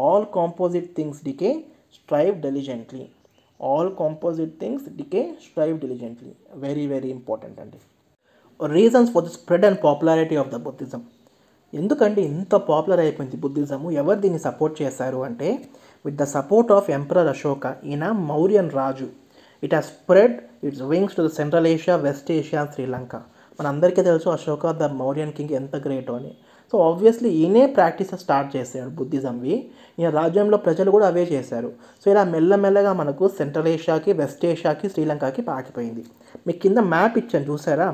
all composite things decay strive diligently all composite things decay strive diligently very very important అండి reasons for the spread and popularity of the Buddhism ఎందుకంటే ఇంత పాపులర్ అయిపోయింది బుద్ధిజము ఎవరు దీన్ని సపోర్ట్ చేశారు అంటే with the support of emperor Ashoka ఈయన మౌర్యన్ రాజు it has spread its wings to the central Asia west Asia Sri Lanka మనందరికీ తెలుసు అశోక ద మౌర్యన్ కింగ్ ఎంత గ్రేట్ అని సో ఆబ్వియస్లీ ఈయనే ప్రాక్టీస్ స్టార్ట్ చేశాడు బుద్ధిజంవి ఈయన రాజ్యంలో ప్రజలు కూడా అవే చేశారు సో ఇలా మెల్లమెల్లగా మనకు సెంట్రల్ ఏషియాకి వెస్ట్ ఏషియాకి శ్రీలంకకి పాకిపోయింది మీకు కింద మ్యాప్ ఇచ్చాను చూసారా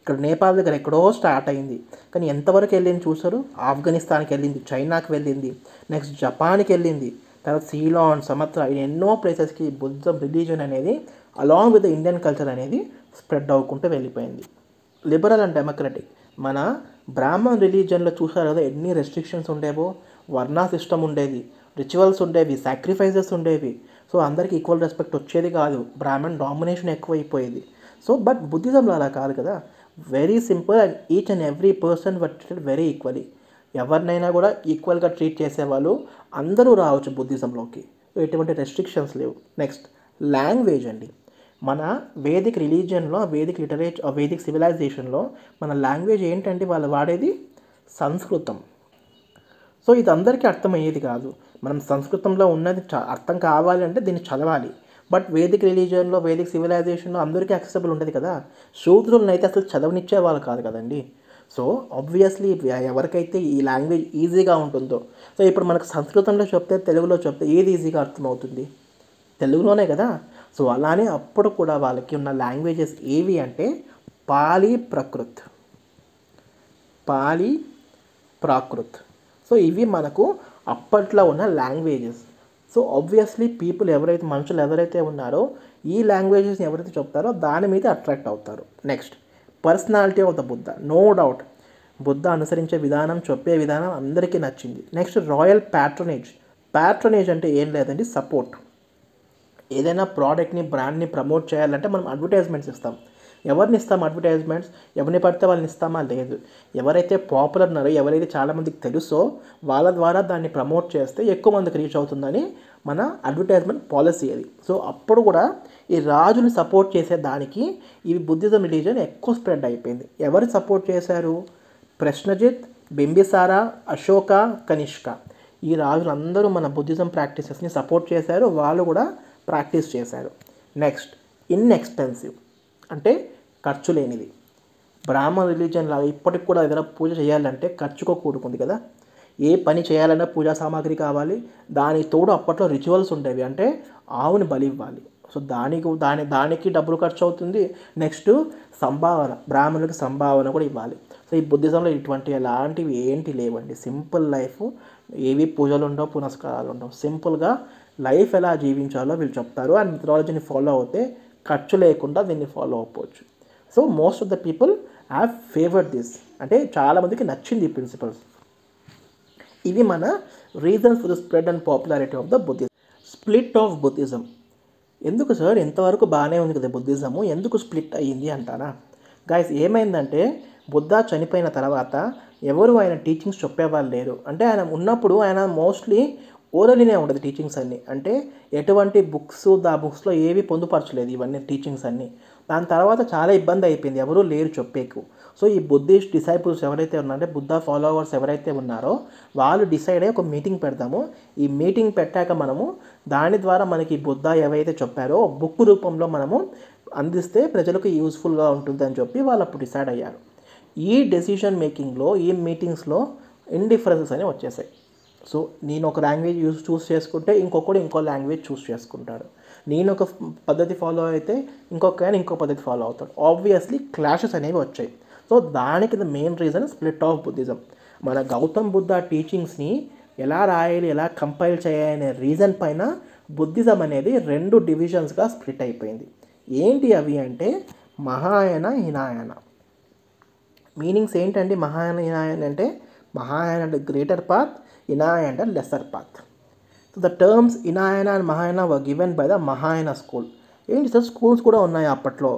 ఇక్కడ నేపాల్ దగ్గర ఎక్కడో స్టార్ట్ అయింది కానీ ఎంతవరకు వెళ్ళింది చూసారు ఆఫ్ఘనిస్తాన్కి వెళ్ళింది చైనాకి వెళ్ళింది నెక్స్ట్ జపాన్కి వెళ్ళింది తర్వాత సీలాన్ సమత్ర ఎన్నో ప్లేసెస్కి బుద్ధం రిలీజన్ అనేది అలాంగ్ విత్ ఇండియన్ కల్చర్ అనేది స్ప్రెడ్ అవ్వకుంటూ వెళ్ళిపోయింది లిబరల్ అండ్ డెమోక్రటిక్ మన బ్రాహ్మణ్ రిలీజన్లో చూసారు కదా ఎన్ని రెస్ట్రిక్షన్స్ ఉండేవో వర్ణా సిస్టమ్ ఉండేది రిచువల్స్ ఉండేవి సాక్రిఫైజెస్ ఉండేవి సో అందరికీ ఈక్వల్ రెస్పెక్ట్ వచ్చేది కాదు బ్రాహ్మణ్ డామినేషన్ ఎక్కువైపోయేది సో బట్ బుద్ధిజంలో అలా కాదు కదా very simple and each and every person were treated very equally ఎవరినైనా కూడా ఈక్వల్గా ట్రీట్ చేసేవాళ్ళు అందరూ రావచ్చు బుద్ధిజంలోకి ఎటువంటి రెస్ట్రిక్షన్స్ లేవు నెక్స్ట్ లాంగ్వేజ్ అండి మన వేదిక్ రిలీజియన్లో వేదిక లిటరేచర్ వేదిక సివిలైజేషన్లో మన లాంగ్వేజ్ ఏంటంటే వాళ్ళు వాడేది సంస్కృతం సో ఇది అందరికీ అర్థమయ్యేది కాదు మనం సంస్కృతంలో ఉన్నది అర్థం కావాలి అంటే దీన్ని చదవాలి బట్ వేదిక రిలీజియన్లో వేదిక సివిలైజేషన్లో అందరికీ యాక్సెసిబుల్ ఉంటుంది కదా శూద్రులను అయితే అసలు చదవనిచ్చే వాళ్ళు కాదు కదండి సో ఆబ్వియస్లీ ఎవరికైతే ఈ లాంగ్వేజ్ ఈజీగా ఉంటుందో సో ఇప్పుడు మనకు సంస్కృతంలో చెప్తే తెలుగులో చెప్తే ఏది ఈజీగా అర్థమవుతుంది తెలుగులోనే కదా సో అలానే అప్పుడు కూడా వాళ్ళకి ఉన్న లాంగ్వేజెస్ ఏవి అంటే పాలి ప్రకృత్ పాలి ప్రాకృత్ సో ఇవి మనకు అప్పట్లో ఉన్న లాంగ్వేజెస్ సో ఆబ్వియస్లీ పీపుల్ ఎవరైతే మనుషులు ఎవరైతే ఉన్నారో ఈ లాంగ్వేజెస్ని ఎవరైతే చెప్తారో దాని మీద అట్రాక్ట్ అవుతారు next personality of the Buddha no doubt Buddha అనుసరించే విధానం చెప్పే విధానం అందరికీ నచ్చింది నెక్స్ట్ రాయల్ ప్యాట్రనేజ్ ప్యాట్రనేజ్ అంటే ఏం లేదండి సపోర్ట్ ఏదైనా ప్రోడక్ట్ని బ్రాండ్ని ప్రమోట్ చేయాలంటే మనం అడ్వర్టైజ్మెంట్స్ ఇస్తాం ఎవరిని ఇస్తాం అడ్వర్టైజ్మెంట్స్ ఎవరిని పడితే వాళ్ళని ఇస్తామా లేదు ఎవరైతే పాపులర్ ఉన్నారో ఎవరైతే చాలామందికి తెలుసో వాళ్ళ ద్వారా దాన్ని ప్రమోట్ చేస్తే ఎక్కువ మందికి రీచ్ అవుతుందని మన అడ్వర్టైజ్మెంట్ పాలసీ అది సో అప్పుడు కూడా ఈ రాజుని సపోర్ట్ చేసే దానికి ఈ బుద్ధిజం రిలీజన్ ఎక్కువ స్ప్రెడ్ అయిపోయింది ఎవరు సపోర్ట్ చేశారు ప్రశ్నజిత్ బింబిసార అశోక కనిష్క ఈ రాజులందరూ మన బుద్ధిజం ప్రాక్టీసెస్ని సపోర్ట్ చేశారు వాళ్ళు కూడా ప్రాక్టీస్ చేశారు నెక్స్ట్ ఇన్ఎక్స్పెన్సివ్ అంటే ఖర్చు లేనిది బ్రాహ్మణ రిలీజన్ లాగా ఇప్పటికి కూడా ఏదైనా పూజ చేయాలంటే ఖర్చుకో కూడుకుంది కదా ఏ పని చేయాలన్నా పూజా సామాగ్రి కావాలి దానికి తోడు అప్పట్లో రిచువల్స్ ఉండేవి అంటే ఆవుని బలి ఇవ్వాలి సో దానికి దాని దానికి డబ్బులు ఖర్చు అవుతుంది నెక్స్ట్ సంభావన బ్రాహ్మణులకు సంభావన కూడా ఇవ్వాలి సో ఈ బుద్ధిజంలో ఇటువంటి అలాంటివి ఏంటి లేవండి సింపుల్ లైఫ్ ఏవి పూజలు ఉండవు పునస్కారాలు ఉండవు సింపుల్గా లైఫ్ ఎలా జీవించాలో వీళ్ళు చెప్తారు అండ్ మిథలాలజీని ఫాలో అవుతే ఖర్చు లేకుండా దీన్ని ఫాలో అవ్వచ్చు so most of the people have favoured this అంటే చాలామందికి నచ్చింది ఈ ప్రిన్సిపల్స్ ఇవి మన reasons for the spread and popularity of the Buddhism split of Buddhism ఎందుకు సార్ ఎంతవరకు బాగానే ఉంది కదా బుద్ధిజము ఎందుకు స్ప్లిట్ అయ్యింది అంటారా గాయస్ ఏమైందంటే బుద్ధ చనిపోయిన తర్వాత ఎవరు ఆయన టీచింగ్స్ చెప్పేవాళ్ళు లేరు అంటే ఆయన ఉన్నప్పుడు ఆయన మోస్ట్లీ ఓరలీనే ఉండదు టీచింగ్స్ అన్నీ అంటే ఎటువంటి బుక్స్ ఆ బుక్స్లో ఏవి పొందుపరచలేదు ఇవన్నీ టీచింగ్స్ అన్నీ దాని తర్వాత చాలా ఇబ్బంది అయిపోయింది ఎవరూ లేరు చెప్పేకు సో ఈ బుద్ధిస్ట్ డిసైపుల్స్ ఎవరైతే ఉన్నారంటే బుద్ధ ఫాలోవర్స్ ఎవరైతే ఉన్నారో వాళ్ళు డిసైడ్ అయ్యి ఒక మీటింగ్ పెడతాము ఈ మీటింగ్ పెట్టాక మనము దాని ద్వారా మనకి బుద్ధ ఏవైతే చెప్పారో బుక్ రూపంలో మనము అందిస్తే ప్రజలకు యూస్ఫుల్గా ఉంటుంది అని చెప్పి వాళ్ళు అప్పుడు డిసైడ్ అయ్యారు ఈ డెసిషన్ మేకింగ్లో ఈ మీటింగ్స్లో ఇండిఫరెన్సెస్ అనేవి వచ్చేసాయి సో నేను ఒక లాంగ్వేజ్ యూస్ చూస్ చేసుకుంటే ఇంకొకడు ఇంకో లాంగ్వేజ్ చూస్ చేసుకుంటాడు నేను ఒక పద్ధతి ఫాలో అయితే ఇంకొక ఆయన ఇంకో పద్ధతి ఫాలో అవుతాడు ఆబ్వియస్లీ క్లాషెస్ అనేవి వచ్చాయి సో దానికి the main reason split of Buddhism మన గౌతమ్ బుద్ధ టీచింగ్స్ని ఎలా రాయాలి ఎలా కంపైల్ చేయాలి అనే రీజన్ పైన బుద్ధిజం అనేది రెండు డివిజన్స్గా స్ప్లిట్ అయిపోయింది ఏంటి అవి అంటే మహాయన హినాయన మీనింగ్స్ ఏంటండి మహాయన హినాయన అంటే మహాయన అంటే greater path Inayana and lesser path. So the terms Inayana and Mahayana were given by the Mahayana school. ఏంటి సార్ స్కూల్స్ కూడా ఉన్నాయి అప్పట్లో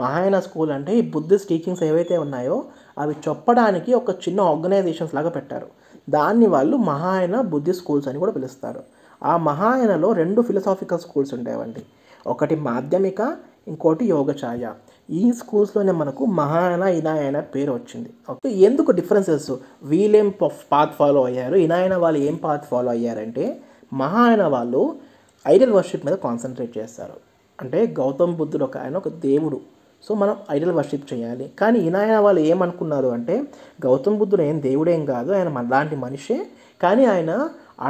మహాయన స్కూల్ అంటే ఈ బుద్ధిస్ట్ టీచింగ్స్ ఏవైతే ఉన్నాయో అవి చెప్పడానికి ఒక చిన్న ఆర్గనైజేషన్స్ లాగా పెట్టారు దాన్ని వాళ్ళు మహాయన బుద్ధి స్కూల్స్ అని కూడా పిలుస్తారు ఆ మహాయనలో రెండు ఫిలసాఫికల్ స్కూల్స్ ఉండేవండి ఒకటి మాధ్యమిక ఇంకోటి యోగఛాయ ఈ స్కూల్స్లోనే మనకు మహాయన ఇనాయన పేరు వచ్చింది ఓకే ఎందుకు డిఫరెన్సెస్ వీళ్ళేం పాత్ ఫాలో అయ్యారు ఇనాయన వాళ్ళు ఏం పాత్ ఫాలో అయ్యారంటే మహాయన వాళ్ళు ఐడల్ వర్షిప్ మీద కాన్సన్ట్రేట్ చేస్తారు అంటే గౌతమ్ బుద్ధుడు ఒక ఆయన ఒక దేవుడు సో మనం ఐడల్ వర్షిప్ చేయాలి కానీ ఇనాయన వాళ్ళు ఏమనుకున్నారు అంటే గౌతమ్ బుద్ధుడు ఏం దేవుడేం కాదు ఆయన లాంటి మనిషే కానీ ఆయన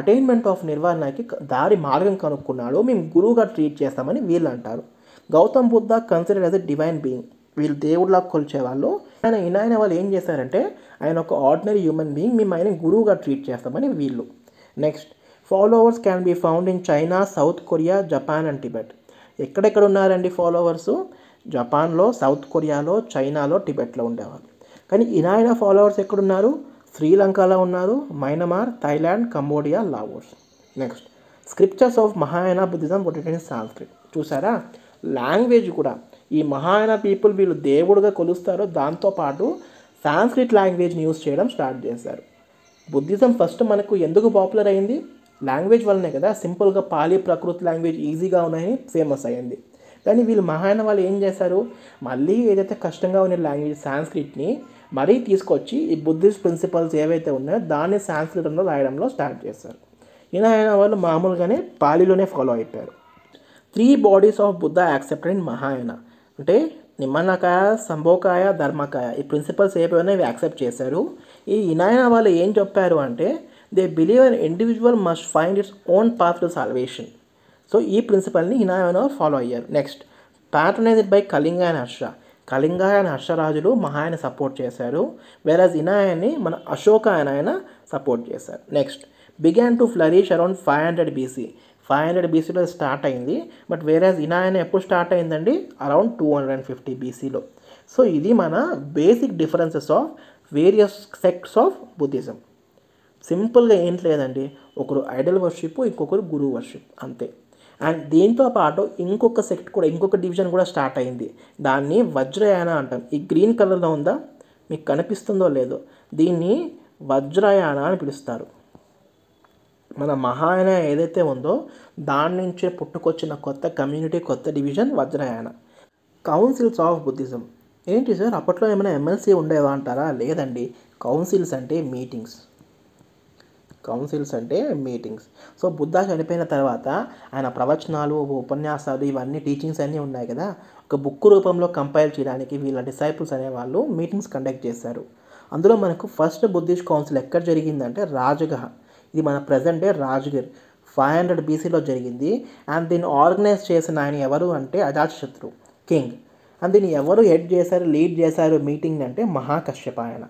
అటైన్మెంట్ ఆఫ్ నిర్వహణకి దారి మార్గం కనుక్కున్నాడు మేము గురువుగా ట్రీట్ చేస్తామని వీళ్ళు అంటారు Gautam Buddha consider as a divine being వీళ్ళు దేవుడిలా కొలిచేవాళ్ళు ఆయన ఈయన వాళ్ళు ఏం చేశారంటే ఆయన ఒక ఆర్డినరీ హ్యూమన్ బీయింగ్ మేము ఆయన గురువుగా ట్రీట్ చేస్తామని వీళ్ళు next followers can be found in China South Korea Japan and Tibet ఎక్కడెక్కడ ఉన్నారండి ఫాలోవర్స్ జపాన్లో సౌత్ కొరియాలో చైనాలో టిబెట్లో ఉండేవాళ్ళు కానీ ఇనాయన ఫాలోవర్స్ ఎక్కడున్నారు శ్రీలంకలో ఉన్నారు Myanmar Thailand Cambodia Laos next scriptures of Mahayana Buddhism పొటెటెన్ సాంస్క్రిట్ చూసారా లాంగ్వేజ్ కూడా ఈ మహాయన పీపుల్ వీళ్ళు దేవుడుగా కొలుస్తారో దాంతోపాటు సాంస్క్రిట్ లాంగ్వేజ్ని యూస్ చేయడం స్టార్ట్ చేశారు బుద్ధిజం ఫస్ట్ మనకు ఎందుకు పాపులర్ అయింది లాంగ్వేజ్ వల్లనే కదా సింపుల్గా పాలి ప్రకృతి లాంగ్వేజ్ ఈజీగా ఉన్నాయని ఫేమస్ అయింది కానీ వీళ్ళు మహాయన వాళ్ళు ఏం చేశారు మళ్ళీ ఏదైతే కష్టంగా ఉన్న లాంగ్వేజ్ సాంస్క్రిట్ని మరీ తీసుకొచ్చి ఈ బుద్ధిస్ట్ ప్రిన్సిపల్స్ ఏవైతే ఉన్నాయో దాన్ని సాంస్క్రిట్లో రాయడంలో స్టార్ట్ చేశారు ఈయన ఆయన వాళ్ళు మామూలుగానే పాలీలోనే ఫాలో అయిపోయారు three bodies of Buddha accepted in Mahayana అంటే నిమ్మనకాయ సంభోకాయ ధర్మకాయ ఈ ప్రిన్సిపల్స్ ఏ ఇవి యాక్సెప్ట్ చేశారు ఈ ఇనాయన వాళ్ళు ఏం చెప్పారు అంటే they believe an individual must find its own path to salvation so ఈ ప్రిన్సిపల్ని ఇనాయన ఫాలో అయ్యారు next patronized by Kalinga and Harsha Kalinga and హర్షరాజులు మహాయన సపోర్ట్ చేశారు వేరాజ్ ఇనాయన్ని మన అశోక ఆయన సపోర్ట్ చేశారు next began to flourish around five hundred BC five hundred బీసీలో స్టార్ట్ అయింది బట్ వేరే ఇనాయన ఎప్పుడు స్టార్ట్ అయిందండి around two hundred and fifty బీసీలో సో ఇది మన basic differences of various sects of Buddhism సింపుల్గా ఏం లేదండి ఒకరు ఐడల్ వర్షిప్ ఇంకొకరు గురువు వర్షిప్ అంతే అండ్ దీంతో పాటు ఇంకొక సెక్ట్ కూడా ఇంకొక డివిజన్ కూడా స్టార్ట్ అయింది దాన్ని వజ్రయాన అంటాం ఈ గ్రీన్ కలర్లో ఉందా మీకు కనిపిస్తుందో లేదో దీన్ని వజ్రయాన అని పిలుస్తారు మన మహాయన ఏదైతే ఉందో దాని నుంచే పుట్టుకొచ్చిన కొత్త కమ్యూనిటీ కొత్త division Vajrayana councils of Buddhism ఏంటి సార్ అప్పట్లో ఏమైనా ఎమ్మెల్సీ ఉండేవా అంటారా లేదండి కౌన్సిల్స్ అంటే మీటింగ్స్ కౌన్సిల్స్ అంటే మీటింగ్స్ సో బుద్ధ చనిపోయిన తర్వాత ఆయన ప్రవచనాలు ఉపన్యాసాలు ఇవన్నీ టీచింగ్స్ అన్నీ ఉన్నాయి కదా ఒక బుక్ రూపంలో కంపైల్ చేయడానికి వీళ్ళ డిసైపుల్స్ అనేవాళ్ళు మీటింగ్స్ కండక్ట్ చేశారు అందులో మనకు ఫస్ట్ బుద్ధిస్ట్ కౌన్సిల్ ఎక్కడ జరిగిందంటే రాజగహ ఇది మన present day Rajgir five hundred బీసీలో జరిగింది అండ్ దీన్ని ఆర్గనైజ్ చేసిన ఆయన ఎవరు అంటే అజాతశత్రు కింగ్ అండ్ దీన్ని ఎవరు హెడ్ చేశారు లీడ్ చేశారు మీటింగ్ అంటే మహాకశ్యప ఆయన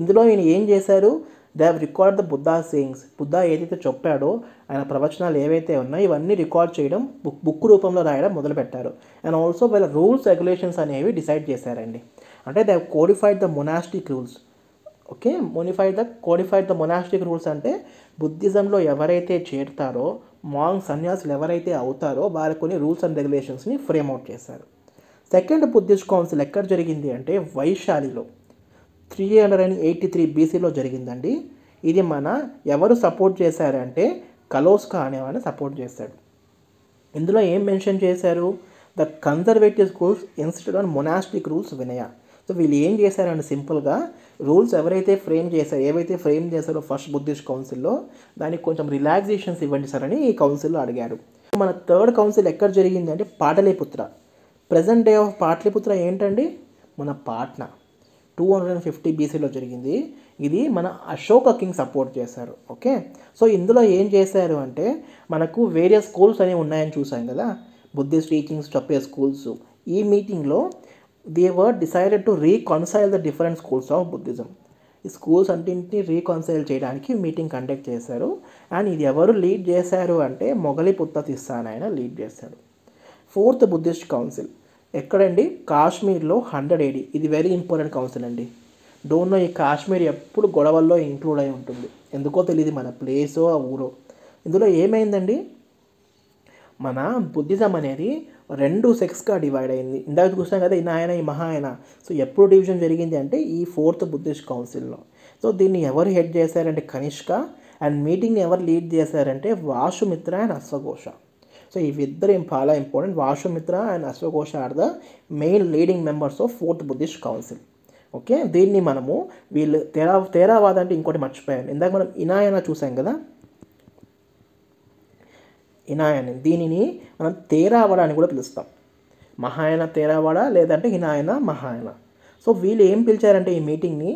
ఇందులో ఈయన ఏం చేశారు they have record the Buddha sayings Buddha ఏదైతే చెప్పాడో ఆయన ప్రవచనాలు ఏవైతే ఉన్నాయో ఇవన్నీ రికార్డ్ చేయడం బుక్ బుక్ రూపంలో రాయడం మొదలుపెట్టారు అండ్ ఆల్సో వీళ్ళ రూల్స్ రెగ్యులేషన్స్ అనేవి డిసైడ్ చేశారండి అంటే they have codified the monastic rules okay modified the codified the monastic rules అంటే బుద్ధిజంలో ఎవరైతే చేరుతారో మాంగ్ సన్యాసులు ఎవరైతే అవుతారో వారి కొన్ని రూల్స్ అండ్ రెగ్యులేషన్స్ని ఫ్రేమ్ అవుట్ చేశారు సెకండ్ బుద్ధిస్ట్ కౌన్సిల్ ఎక్కడ జరిగింది అంటే వైశాలిలో three hundred and eighty three బీసీలో జరిగిందండి ఇది మన ఎవరు సపోర్ట్ చేశారంటే కలోస్కా అనేవాడిని సపోర్ట్ చేశాడు ఇందులో ఏం మెన్షన్ చేశారు the conservative schools institute on monastic rules vinaya so వీళ్ళు ఏం చేశారంటే సింపుల్గా రూల్స్ ఎవరైతే ఫ్రేమ్ చేశారో ఏవైతే ఫ్రేమ్ చేశారో ఫస్ట్ బుద్ధిస్ట్ కౌన్సిల్లో దానికి కొంచెం రిలాక్సేషన్స్ ఇవ్వండి సార్ అని ఈ కౌన్సిల్లో అడిగారు మన థర్డ్ కౌన్సిల్ ఎక్కడ జరిగింది అంటే Pataliputra present day of Pataliputra ఏంటండి మన Patna two hundred and fifty బీసీలో జరిగింది ఇది మన అశోక కింగ్ సపోర్ట్ చేశారు ఓకే సో ఇందులో ఏం చేశారు అంటే మనకు వేరియస్ స్కూల్స్ అనేవి ఉన్నాయని చూసాం కదా బుద్ధిస్ట్ టీచింగ్స్ చెప్పే స్కూల్స్ ఈ మీటింగ్లో they were decided to reconcile the different schools of Buddhism ఈ స్కూల్స్ అన్నింటినీ రీకన్సైల్ చేయడానికి మీటింగ్ కండక్ట్ చేశారు అండ్ ఇది ఎవరు లీడ్ చేశారు అంటే మొగలి పుత్తతిస్తాన్ ఆయన లీడ్ చేశాడు ఫోర్త్ బుద్ధిస్ట్ కౌన్సిల్ ఎక్కడండి కాశ్మీర్లో హండ్రెడ్ ఏడి ఇది వెరీ ఇంపార్టెంట్ కౌన్సిల్ అండి నో ఈ కాశ్మీర్ ఎప్పుడు గొడవల్లో ఇంక్లూడ్ అయి ఉంటుంది ఎందుకో తెలియదు మన ప్లేసో ఆ ఊరో ఇందులో ఏమైందండి మన బుద్ధిజం అనేది రెండు సెక్స్గా డివైడ్ అయింది ఇందాక చూసాం కదా ఈ నాయన ఈ మహాయన సో ఎప్పుడు డివిజన్ జరిగింది అంటే ఈ ఫోర్త్ బుద్ధిస్ట్ కౌన్సిల్లో సో దీన్ని ఎవరు హెడ్ చేశారంటే కనిష్క అండ్ మీటింగ్ని ఎవరు లీడ్ చేశారంటే వాసుమిత్ర అండ్ అశ్వఘోష సో ఈ ఇవిద్దరు చాలా ఇంపార్టెంట్ వాసుమిత్ర అండ్ అశ్వఘోష are the main leading members of fourth Buddhist council okay దీన్ని మనము వీళ్ళు తేరా తేరావాద అంటే ఇంకోటి మర్చిపోయాను ఇందాక మనం ఇనాయన చూసాం కదా హినాయని దీనిని మనం తేరావడ అని కూడా పిలుస్తాం మహాయన తేరావడ లేదంటే హినాయన మహాయన సో వీళ్ళు ఏం పిలిచారంటే ఈ మీటింగ్ని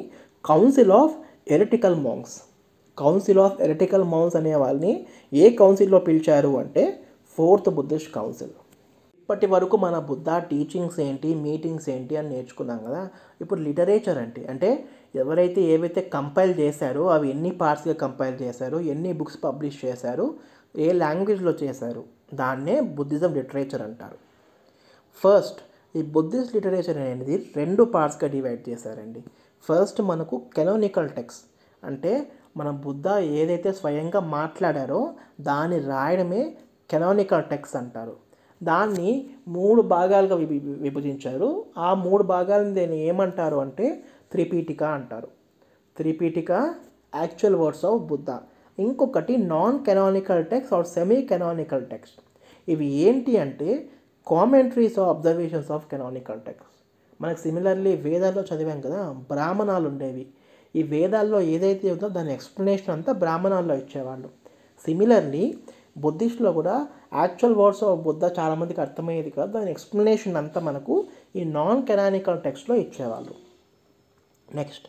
council of heretical monks council of heretical monks అనే వాళ్ళని ఏ కౌన్సిల్లో పిలిచారు అంటే ఫోర్త్ బుద్ధిస్ట్ కౌన్సిల్ ఇప్పటి వరకు మన బుద్ధ టీచింగ్స్ ఏంటి మీటింగ్స్ ఏంటి అని నేర్చుకున్నాం కదా ఇప్పుడు లిటరేచర్ అంటే అంటే ఎవరైతే ఏవైతే కంపైల్ చేశారో అవి ఎన్ని పార్ట్స్గా కంపైల్ చేశారు ఎన్ని బుక్స్ పబ్లిష్ చేశారు ఏ లాంగ్వేజ్లో చేశారు దాన్నే బుద్ధిజం లిటరేచర్ అంటారు ఫస్ట్ ఈ బుద్ధిస్ట్ లిటరేచర్ అనేది రెండు పార్ట్స్గా డివైడ్ చేశారండి ఫస్ట్ మనకు కెనోనికల్ టెక్స్ అంటే మన బుద్ధ ఏదైతే స్వయంగా మాట్లాడారో దాన్ని రాయడమే కెనోనికల్ టెక్స్ అంటారు దాన్ని మూడు భాగాలుగా విభ విభజించారు ఆ మూడు భాగాలను దీన్ని ఏమంటారు అంటే త్రిపీఠిక అంటారు Tripitaka actual words of Buddha ఇంకొకటి non canonical text or semi canonical text ఇవి ఏంటి అంటే commentaries of observations of canonical text మనకు సిమిలర్లీ వేదాల్లో చదివాం కదా బ్రాహ్మణాలు ఉండేవి ఈ వేదాల్లో ఏదైతే ఉందో దాని ఎక్స్ప్లెనేషన్ అంతా బ్రాహ్మణాల్లో ఇచ్చేవాళ్ళు సిమిలర్లీ బుద్ధిస్ట్లో కూడా యాక్చువల్ వర్డ్స్ ఆఫ్ బుద్ధ చాలామందికి అర్థమయ్యేది కదా దాని ఎక్స్ప్లెనేషన్ అంతా మనకు ఈ నాన్ కెనానికల్ టెక్స్ట్లో ఇచ్చేవాళ్ళు నెక్స్ట్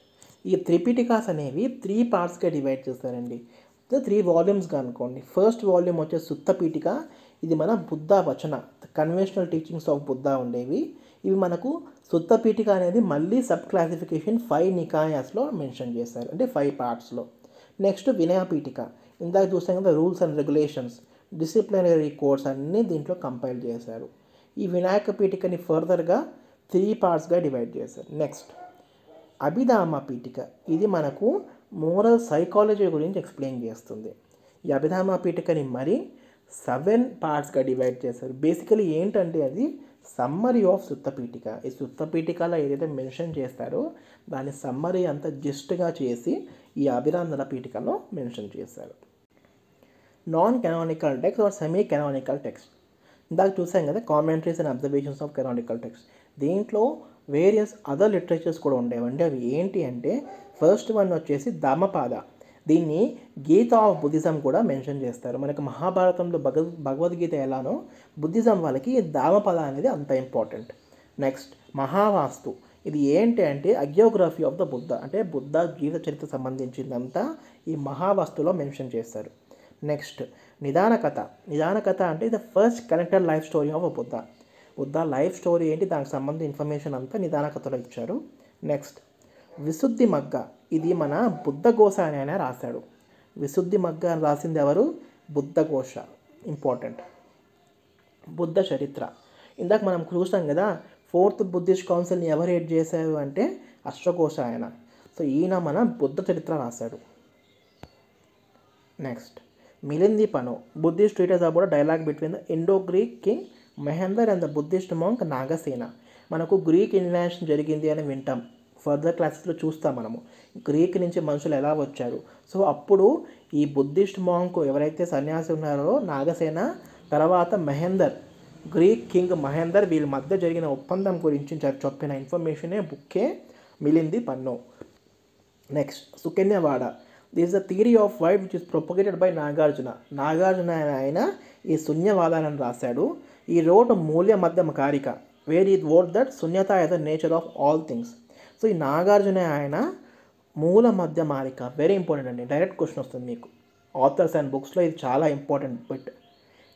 ఈ త్రిపిటికాస్ అనేవి త్రీ పార్ట్స్గా డివైడ్ చేస్తారండి ఇది త్రీ వాల్యూమ్స్గా అనుకోండి ఫస్ట్ వాల్యూమ్ వచ్చే సుత్త పీఠిక ఇది మన బుద్ధ వచన కన్వెన్షనల్ టీచింగ్స్ ఆఫ్ బుద్ధ ఉండేవి ఇవి మనకు సుత్త పీఠిక అనేది మళ్ళీ సబ్ క్లాసిఫికేషన్ ఫైవ్ నికాయాస్లో మెన్షన్ చేశారు అంటే ఫైవ్ పార్ట్స్లో నెక్స్ట్ వినయ పీఠిక ఇందాక చూసాం కదా rules and regulations disciplinary codes అన్నీ దీంట్లో కంపైల్ చేశారు ఈ వినాయక పీఠికని ఫర్దర్గా త్రీ పార్ట్స్గా డివైడ్ చేశారు నెక్స్ట్ అభిధామ పీఠిక ఇది మనకు మోరల్ సైకాలజీ గురించి ఎక్స్ప్లెయిన్ చేస్తుంది ఈ అభిధామ పీఠికని మరి సెవెన్ పార్ట్స్గా డివైడ్ చేశారు బేసికలీ ఏంటంటే అది సమ్మరీ ఆఫ్ సుత్తపీఠిక ఈ సుత్తపీఠికలో ఏదైతే మెన్షన్ చేస్తారో దాని సమ్మరీ అంత జిస్ట్గా చేసి ఈ అభిరాంధన పీఠికలో మెన్షన్ చేశారు non canonical text or semi canonical text ఇందాక చూసాం కదా commentaries and observations of canonical text దీంట్లో వేరియస్ అదర్ లిటరేచర్స్ కూడా ఉండేవండి అవి ఏంటి అంటే ఫస్ట్ వన్ వచ్చేసి ధర్మపాద దీన్ని గీత ఆఫ్ బుద్ధిజం కూడా మెన్షన్ చేస్తారు మనకు మహాభారతంలో భగవద్ భగవద్గీత ఎలానో బుద్ధిజం వాళ్ళకి ధామపద అనేది అంత ఇంపార్టెంట్ నెక్స్ట్ మహావాస్తు ఇది ఏంటి అంటే అగ్యోగ్రఫీ ఆఫ్ ద బుద్ధ అంటే బుద్ధ జీవిత చరిత్ర సంబంధించిందంతా ఈ మహావాస్తులో మెన్షన్ చేస్తారు నెక్స్ట్ నిదాన కథ నిదాన కథ అంటే the first connected life story of Buddha Buddha life story ఏంటి దానికి సంబంధించిన ఇన్ఫర్మేషన్ అంతా నిదాన కథలో ఇచ్చారు నెక్స్ట్ విశుద్ధి మగ్గ ఇది మన బుద్ధఘోష అని ఆయన రాశాడు విశుద్ధి మగ్గ అని రాసింది ఎవరు బుద్ధఘోష ఇంపార్టెంట్ బుద్ధ చరిత్ర ఇందాక మనం చూసాం కదా ఫోర్త్ బుద్ధిస్ట్ కౌన్సిల్ని ఎవరు ఎడ్ చేశారు అంటే అశ్వఘోష ఆయన సో ఈయన మన బుద్ధ చరిత్ర రాశాడు next Milinda Panha Buddhist treatise about dialogue between the Indo Greek king Menander and the Buddhist monk Nagasena మనకు గ్రీక్ ఇన్వాషన్ జరిగింది అని వింటాం ఫర్దర్ క్లాసెస్లో చూస్తాం మనము గ్రీక్ నుంచి మనుషులు ఎలా వచ్చారు సో అప్పుడు ఈ బుద్ధిస్ట్ మాంకు ఎవరైతే సన్యాసి ఉన్నారో నాగసేన తర్వాత మహేందర్ గ్రీక్ కింగ్ మహేందర్ వీళ్ళ మధ్య జరిగిన ఒప్పందం గురించి చెప్పిన ఇన్ఫర్మేషనే బుక్కే మిలింది పన్ను నెక్స్ట్ సుకన్యవాడ this the theory of void which is propagated by Nagarjuna Nagarjuna ఆయన ఈ శూన్యవాదాలను రాశాడు ఈ రోడ్ మూల్య మధ్యమ కారిక వేర్ ఈ wrote that Shunyata is the nature of all things so ఈ నాగార్జున ఆయన మూల మధ్య మాలిక వెరీ ఇంపార్టెంట్ అండి డైరెక్ట్ క్వశ్చన్ వస్తుంది మీకు ఆథర్స్ అండ్ బుక్స్లో ఇది చాలా ఇంపార్టెంట్ బిట్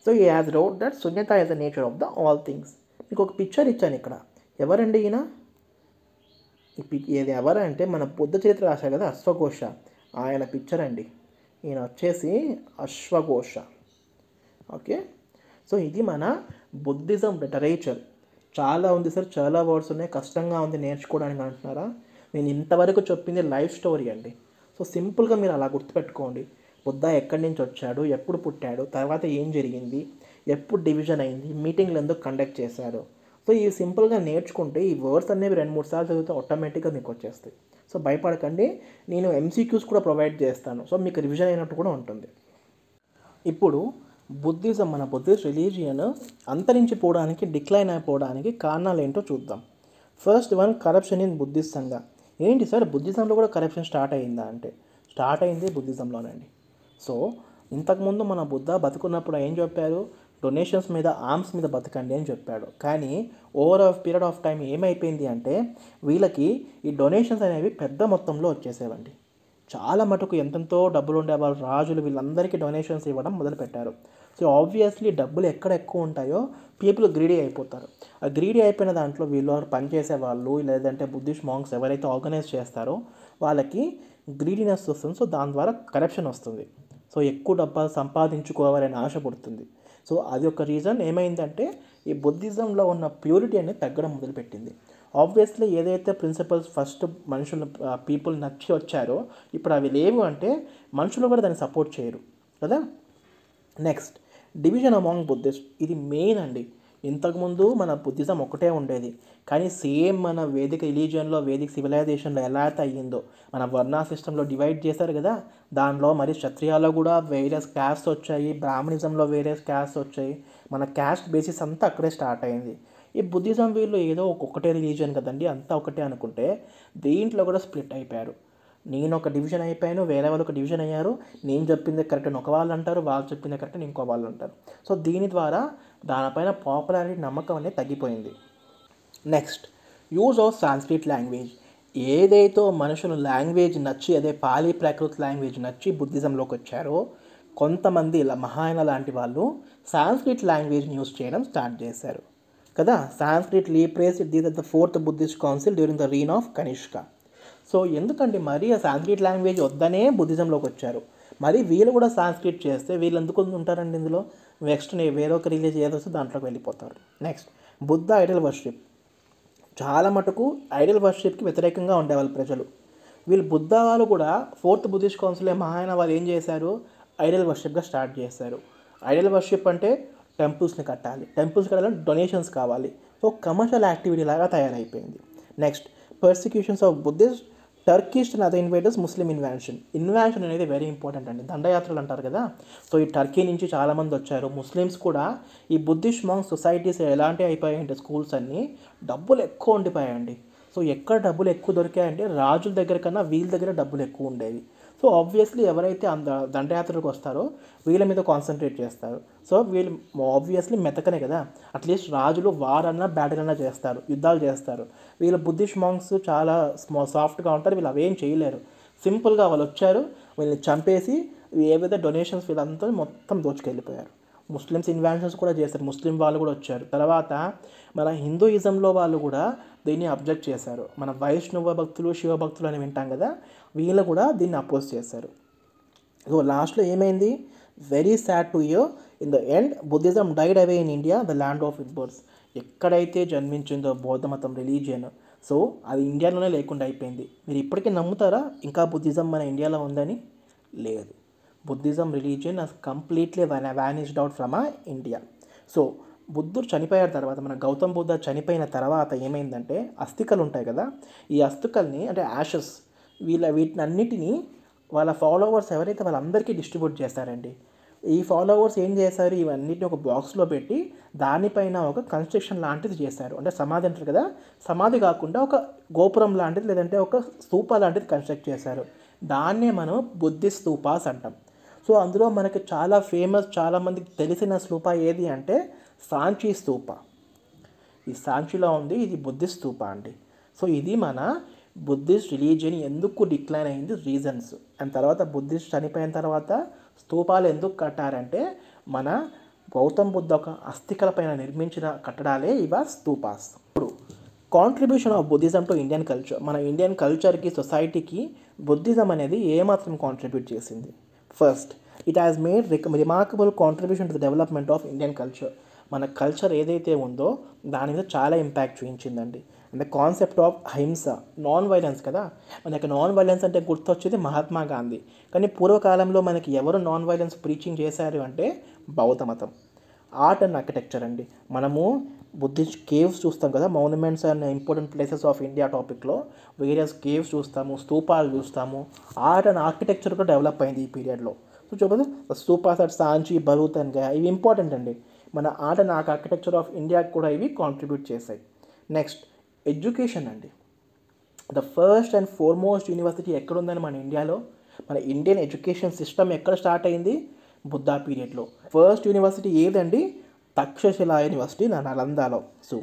సో ఈ as wrote that Shunyata as the nature of the all things మీకు ఒక పిక్చర్ ఇచ్చాను ఇక్కడ ఎవరండి ఈయన ఏది ఎవరంటే మన బుద్ధ చరిత్ర రాశారు కదా అశ్వఘోష ఆయన పిక్చర్ అండి ఈయన వచ్చేసి అశ్వఘోష ఓకే సో ఇది మన బుద్ధిజం లిటరేచర్ చాలా ఉంది సార్ చాలా వర్డ్స్ ఉన్నాయి కష్టంగా ఉంది నేర్చుకోవడానికి అంటున్నారా నేను ఇంతవరకు చెప్పింది లైఫ్ స్టోరీ అండి సో సింపుల్గా మీరు అలా గుర్తుపెట్టుకోండి బుద్ధ ఎక్కడి నుంచి వచ్చాడు ఎప్పుడు పుట్టాడు తర్వాత ఏం జరిగింది ఎప్పుడు డివిజన్ అయింది మీటింగ్లు ఎందుకు కండక్ట్ చేశారు సో ఇవి సింపుల్గా నేర్చుకుంటే ఈ వర్డ్స్ అనేవి రెండు మూడు సార్లు చదివితే ఆటోమేటిక్గా మీకు వచ్చేస్తాయి సో భయపడకండి నేను ఎంసీక్యూస్ కూడా ప్రొవైడ్ చేస్తాను సో మీకు రివిజన్ అయినట్టు కూడా ఉంటుంది ఇప్పుడు బుద్ధిజం మన బుద్ధిస్ట్ రిలీజియన్ అంతరించిపోవడానికి డిక్లైన్ అయిపోవడానికి కారణాలు ఏంటో చూద్దాం first one corruption in Buddhist Sangha ఏంటి సార్ బుద్ధిజంలో కూడా కరప్షన్ స్టార్ట్ అయిందా అంటే స్టార్ట్ అయింది బుద్ధిజంలోనండి సో ఇంతకుముందు మన బుద్ధ బతుకున్నప్పుడు ఏం చెప్పారు డొనేషన్స్ మీద ఆర్మ్స్ మీద బతకండి అని చెప్పాడు కానీ over of period of time ఏమైపోయింది అంటే వీళ్ళకి ఈ డొనేషన్స్ అనేవి పెద్ద మొత్తంలో వచ్చేసేవండి చాలా మటుకు ఎంతెంతో డబ్బులు ఉండే వాళ్ళు రాజులు వీళ్ళందరికీ డొనేషన్స్ ఇవ్వడం మొదలుపెట్టారు సో ఆబ్వియస్లీ డబ్బులు ఎక్కడ ఎక్కువ ఉంటాయో పీపుల్ గ్రీడీ అయిపోతారు ఆ గ్రీడీ అయిపోయిన దాంట్లో వీళ్ళు పనిచేసే వాళ్ళు లేదంటే బుద్ధిస్ట్ మాంగ్స్ ఎవరైతే ఆర్గనైజ్ చేస్తారో వాళ్ళకి గ్రీడీనెస్ వస్తుంది సో దాని ద్వారా కరప్షన్ వస్తుంది సో ఎక్కువ డబ్బా సంపాదించుకోవాలని ఆశ పుడుతుంది సో అది ఒక రీజన్ ఏమైందంటే ఈ బుద్ధిజంలో ఉన్న ప్యూరిటీ అనేది తగ్గడం మొదలుపెట్టింది ఆబ్వియస్లీ ఏదైతే ప్రిన్సిపల్స్ ఫస్ట్ మనుషులు పీపుల్ నచ్చి వచ్చారో ఇప్పుడు అవి లేవు అంటే మనుషులు కూడా దాన్ని సపోర్ట్ చేయరు కదా నెక్స్ట్ డివిజన్ అమాంగ్ బుద్ధిస్ట్ ఇది మెయిన్ అండి ఇంతకుముందు మన బుద్ధిజం ఒకటే ఉండేది కానీ సేమ్ మన వేదిక రిలీజియన్లో వేదిక సివిలైజేషన్లో ఎలా అయితే అయ్యిందో మన వర్ణా సిస్టంలో డివైడ్ చేశారు కదా దానిలో మరి క్షత్రియాలో కూడా వేరియస్ క్యాస్ట్ వచ్చాయి బ్రాహ్మణిజంలో వేరియస్ క్యాస్ట్ వచ్చాయి మన క్యాస్ట్ బేసిస్ అంతా అక్కడే స్టార్ట్ అయింది ఈ బుద్ధిజం వీళ్ళు ఏదో ఒక్కొక్కటే రిలీజియన్ కదండి అంతా ఒకటే అనుకుంటే దీంట్లో కూడా స్ప్లిట్ అయిపోయారు నేను ఒక డివిజన్ అయిపోయాను వేరే వాళ్ళు ఒక డివిజన్ అయ్యారు నేను చెప్పింది కరెక్ట్ అని ఒక వాళ్ళు అంటారు వాళ్ళు చెప్పింది కరెక్ట్ అని ఇంకో వాళ్ళు అంటారు సో దీని ద్వారా దానిపైన పాపులారిటీ నమ్మకం అనేది తగ్గిపోయింది next use of Sanskrit language ఏదైతే మనుషులు లాంగ్వేజ్ నచ్చి అదే పాలి ప్రాకృత్ లాంగ్వేజ్ నచ్చి బుద్ధిజంలోకి వచ్చారో కొంతమంది ఇలా మహాయన లాంటి వాళ్ళు సాంస్క్రిట్ లాంగ్వేజ్ని యూజ్ చేయడం స్టార్ట్ చేశారు కదా Sanskrit it these the fourth Buddhist council during the reign of Kanishka so ఎందుకంటే మరీ ఆ సాంస్క్రిట్ లాంగ్వేజ్ వద్దనే బుద్ధిజంలోకి వచ్చారు మరి వీళ్ళు కూడా సాంస్క్రిట్ చేస్తే వీళ్ళు ఎందుకు ఉంటారండి ఇందులో నెక్స్ట్ నేను వేరొక రిలీజ్ వస్తే దాంట్లోకి వెళ్ళిపోతారు నెక్స్ట్ బుద్ధ ఐడల్ వర్షిప్ చాలా మటుకు ఐడల్ వర్షిప్కి వ్యతిరేకంగా ఉండేవాళ్ళు ప్రజలు వీళ్ళు బుద్ధ వాళ్ళు కూడా ఫోర్త్ బుద్ధిస్ట్ కౌన్సిల్ మహాయన వాళ్ళు ఏం చేశారు ఐడల్ వర్షిప్గా స్టార్ట్ చేశారు ఐడల్ వర్షిప్ అంటే టెంపుల్స్ని కట్టాలి టెంపుల్స్ కట్టాలంటే డొనేషన్స్ కావాలి సో కమర్షియల్ యాక్టివిటీ లాగా తయారైపోయింది next persecutions of Buddhist Turkish and other invaders Muslim invasion invasion అనేది వెరీ ఇంపార్టెంట్ అండి దండయాత్రలు అంటారు కదా సో ఈ టర్కీ నుంచి చాలామంది వచ్చారు ముస్లిమ్స్ కూడా ఈ బుద్ధిస్ట్ మాంగ్ సొసైటీస్ ఎలాంటివి అయిపోయాయంటే స్కూల్స్ అన్నీ డబ్బులు ఎక్కువ ఉండిపోయాయండి సో ఎక్కడ డబ్బులు ఎక్కువ దొరికాయంటే రాజుల దగ్గర కన్నా వీళ్ళ దగ్గర డబ్బులు ఎక్కువ ఉండేవి సో ఆబ్వియస్లీ ఎవరైతే అంద దండయాత్రకు వస్తారో వీళ్ళ మీద కాన్సన్ట్రేట్ చేస్తారు సో వీళ్ళు ఆబ్వియస్లీ మెతకనే కదా అట్లీస్ట్ రాజులు వారన్నా బ్యాటలన్నా చేస్తారు యుద్ధాలు చేస్తారు వీళ్ళ బుద్ధిష్ మాంగ్స్ చాలా స్మా సాఫ్ట్గా ఉంటారు వీళ్ళు అవేం చేయలేరు సింపుల్గా వాళ్ళు వచ్చారు వీళ్ళని చంపేసి ఏవైతే డొనేషన్స్ వీళ్ళంతా మొత్తం దోచుకెళ్ళిపోయారు ముస్లిమ్స్ ఇన్వాన్షన్స్ కూడా చేస్తారు ముస్లిం వాళ్ళు కూడా వచ్చారు తర్వాత మన హిందూయిజంలో వాళ్ళు కూడా దీన్ని అబ్జెక్ట్ చేశారు మన వైష్ణవ భక్తులు శివభక్తులు అని వింటాం కదా వీళ్ళు కూడా దీన్ని అపోజ్ చేశారు సో లాస్ట్లో ఏమైంది very sad to you in the end Buddhism died away in India the land of it ఎక్కడైతే జన్మించిందో బౌద్ధ మతం రిలీజియన్ సో అది ఇండియాలోనే లేకుండా అయిపోయింది మీరు ఇప్పటికీ నమ్ముతారా ఇంకా బుద్ధిజం మన ఇండియాలో ఉందని లేదు Buddhism religion as completely vanished out from India so బుద్ధుడు చనిపోయిన తర్వాత మన గౌతమ్ బుద్ధ చనిపోయిన తర్వాత ఏమైందంటే అస్థికలు ఉంటాయి కదా ఈ అస్థికల్ని అంటే యాషెస్ వీళ్ళ వీటిని అన్నిటినీ వాళ్ళ ఫాలోవర్స్ ఎవరైతే వాళ్ళందరికీ డిస్ట్రిబ్యూట్ చేస్తారండి ఈ ఫాలోవర్స్ ఏం చేశారు ఇవన్నిటిని ఒక బాక్స్లో పెట్టి దానిపైన ఒక కన్స్ట్రక్షన్ లాంటిది చేస్తారు అంటే సమాధి అంటారు కదా సమాధి కాకుండా ఒక గోపురం లాంటిది లేదంటే ఒక స్థూప లాంటిది కన్స్ట్రక్ట్ చేశారు దాన్నే మనం బుద్ధి స్థూపాస్ అంటాం సో అందులో మనకి చాలా ఫేమస్ చాలామందికి తెలిసిన స్థూప ఏది అంటే సాంచి స్తూప ఈ సాంచిలో ఉంది ఇది బుద్ధి స్తూప అండి సో ఇది మన బుద్ధిస్ట్ రిలీజియన్ ఎందుకు డిక్లైన్ అయింది రీజన్స్ అండ్ తర్వాత బుద్ధిస్ట్ చనిపోయిన తర్వాత స్తూపాలు ఎందుకు కట్టారంటే మన గౌతమ్ బుద్ధ ఒక అస్థికల పైన నిర్మించిన కట్టడాలే ఇవ స్తూపాస్ ఇప్పుడు contribution of Buddhism to Indian culture మన ఇండియన్ కల్చర్కి సొసైటీకి బుద్ధిజం అనేది ఏమాత్రం కాంట్రిబ్యూట్ చేసింది ఫస్ట్ ఇట్ హ్యాస్ మేడ్ రిక remarkable contribution to the development of Indian culture మన కల్చర్ ఏదైతే ఉందో దాని మీద చాలా ఇంపాక్ట్ చూపించిందండి అంటే concept of himsa non violence కదా మనకి నాన్ వైలెన్స్ అంటే గుర్తొచ్చేది మహాత్మా గాంధీ కానీ పూర్వకాలంలో మనకి ఎవరు నాన్ వైలెన్స్ ప్రీచింగ్ చేశారు అంటే బౌద్ధ మతం ఆర్ట్ అండ్ ఆర్కిటెక్చర్ అండి మనము బుద్ధిస్ట్ కేవ్స్ చూస్తాం కదా monuments and important places of India టాపిక్లో వేరియస్ కేవ్స్ చూస్తాము స్తూపాలు చూస్తాము ఆర్ట్ అండ్ ఆర్కిటెక్చర్ కూడా డెవలప్ అయింది ఈ పీరియడ్లో సో చూపదు స్తూపాస్ అట్ సాంచి బరూత్ అండ్ ఇవి ఇంపార్టెంట్ అండి మన ఆర్ట్ అండ్ ఆర్కిటెక్చర్ ఆఫ్ ఇండియాకి కూడా ఇవి కాంట్రిబ్యూట్ చేశాయి నెక్స్ట్ ఎడ్యుకేషన్ అండి the first and foremost university ఎక్కడుందని మన ఇండియాలో మన ఇండియన్ ఎడ్యుకేషన్ సిస్టమ్ ఎక్కడ స్టార్ట్ అయింది బుద్ధా పీరియడ్లో ఫస్ట్ యూనివర్సిటీ ఏదండి తక్షశిల యూనివర్సిటీ నలందాలో so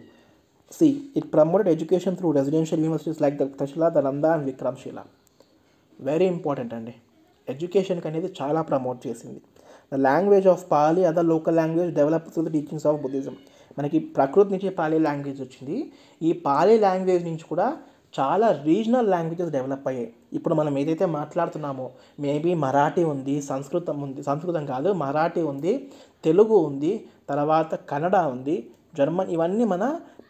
see it promoted education through residential universities like Takshashila Nalanda and Vikramshila very important అండి ఎడ్యుకేషన్కి అనేది చాలా ప్రమోట్ చేసింది the language of Pali other local language develop through the teachings of Buddhism మనకి ప్రకృతి నుంచి పాలీ లాంగ్వేజ్ వచ్చింది ఈ పాలీ లాంగ్వేజ్ నుంచి కూడా చాలా రీజనల్ లాంగ్వేజెస్ డెవలప్ అయ్యాయి ఇప్పుడు మనం ఏదైతే మాట్లాడుతున్నామో మేబీ మరాఠీ ఉంది సంస్కృతం ఉంది సంస్కృతం కాదు మరాఠీ ఉంది తెలుగు ఉంది తర్వాత కన్నడ ఉంది జర్మన్ ఇవన్నీ మన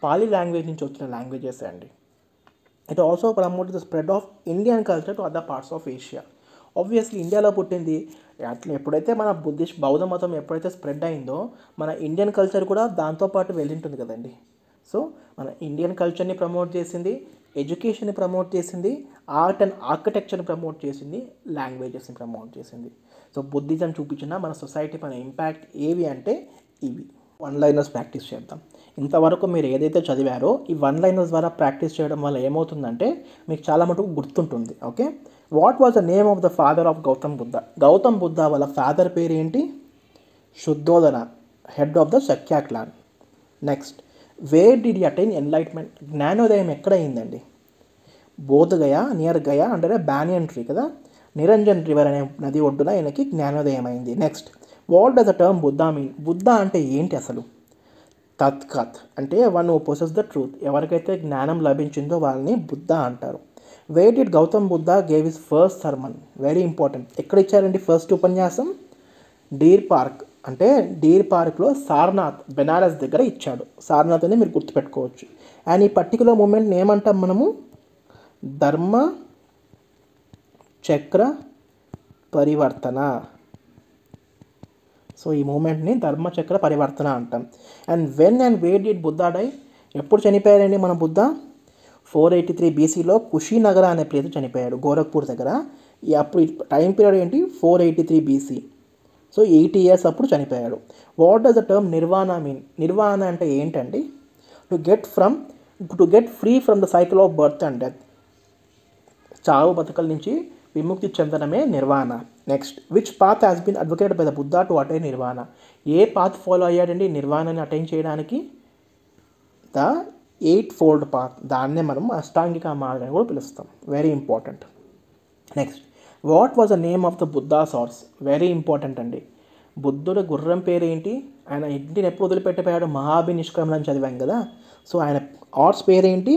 పాలీ లాంగ్వేజ్ నుంచి వచ్చిన లాంగ్వేజెస్ అండి it also promote the spread of Indian culture to other parts of Asia obviously ఇండియాలో పుట్టింది అట్లా ఎప్పుడైతే మన బుద్ధిస్ట్ బౌద్ధ మతం ఎప్పుడైతే స్ప్రెడ్ అయిందో మన ఇండియన్ కల్చర్ కూడా దాంతోపాటు వెళ్ళింటుంది కదండి సో మన ఇండియన్ కల్చర్ని ప్రమోట్ చేసింది ఎడ్యుకేషన్ని ప్రమోట్ చేసింది ఆర్ట్ అండ్ ఆర్కిటెక్చర్ని ప్రమోట్ చేసింది లాంగ్వేజెస్ని ప్రమోట్ చేసింది సో బుద్ధిజం చూపించిన మన సొసైటీ పైన ఇంపాక్ట్ ఏవి అంటే ఇవి వన్ లైనర్స్ ప్రాక్టీస్ చేద్దాం ఇంతవరకు మీరు ఏదైతే చదివారో ఈ వన్ లైనర్స్ ద్వారా ప్రాక్టీస్ చేయడం వల్ల ఏమవుతుందంటే మీకు చాలా మటుకు గుర్తుంటుంది okay what was the name of the father of Gautam Buddha Gautam Buddha వాళ్ళ ఫాదర్ పేరు ఏంటి Shuddhodana head of the Shakya clan next where did attain enlightenment జ్ఞానోదయం ఎక్కడ అయిందండి బోధగయ నియర్ గయ అంటే బ్యానియన్ ట్రీ కదా నిరంజన్ రివర్ అనే నది ఒడ్డున ఆయనకి జ్ఞానోదయం అయింది next what does the term Buddha mean Buddha అంటే ఏంటి అసలు తత్కత్ అంటే వన్ పోసెస్ ద ట్రూత్ ఎవరికైతే జ్ఞానం లభించిందో వాళ్ళని బుద్ధ అంటారు where did Gautam Buddha gave his first sermon very important ఎక్కడ ఇచ్చారండి ఫస్ట్ ఉపన్యాసం డీర్ పార్క్ అంటే డీర్ పార్క్లో సారనాథ్ బెనారస్ దగ్గర ఇచ్చాడు సార్నాథ్ అనేది మీరు గుర్తుపెట్టుకోవచ్చు అండ్ ఈ పర్టికులర్ మూమెంట్ని ఏమంటాం మనము ధర్మ చక్ర పరివర్తన సో ఈ మూమెంట్ని ధర్మచక్ర పరివర్తన అంటాం and when and where did Buddha die ఎప్పుడు చనిపోయారండి మన బుద్ధ ఫోర్ ఎయిటీ త్రీ బీసీలో కుషీనగర అనే ప్లేస్ చనిపోయాడు గోరఖ్పూర్ దగ్గర అప్పుడు టైం పీరియడ్ ఏంటి four eighty three BC so eighty years అప్పుడు చనిపోయాడు what does the term nirvana mean nirvana అంటే ఏంటండి to get from to get free from the cycle of birth and death చావు బతకల నుంచి విముక్తి చెందడమే nirvana next which path has been advocate by the Buddha to attain nirvana ఏ పాత్ ఫాలో అయ్యాడండి నిర్వాణాన్ని అటైన్ చేయడానికి ద ఎయిట్ ఫోల్డ్ పాత్ దాన్నే మనం అష్టాంగిక మార్గం అని కూడా పిలుస్తాం very important next what was the name of the Buddha horse very important అండి బుద్ధుడి గుర్రం పేరేంటి ఆయన ఇంటిని ఎప్పుడు వదిలిపెట్టిపోయాడు నిష్క్రమణ అని చదివాం కదా సో ఆయన ఆర్ట్స్ పేరేంటి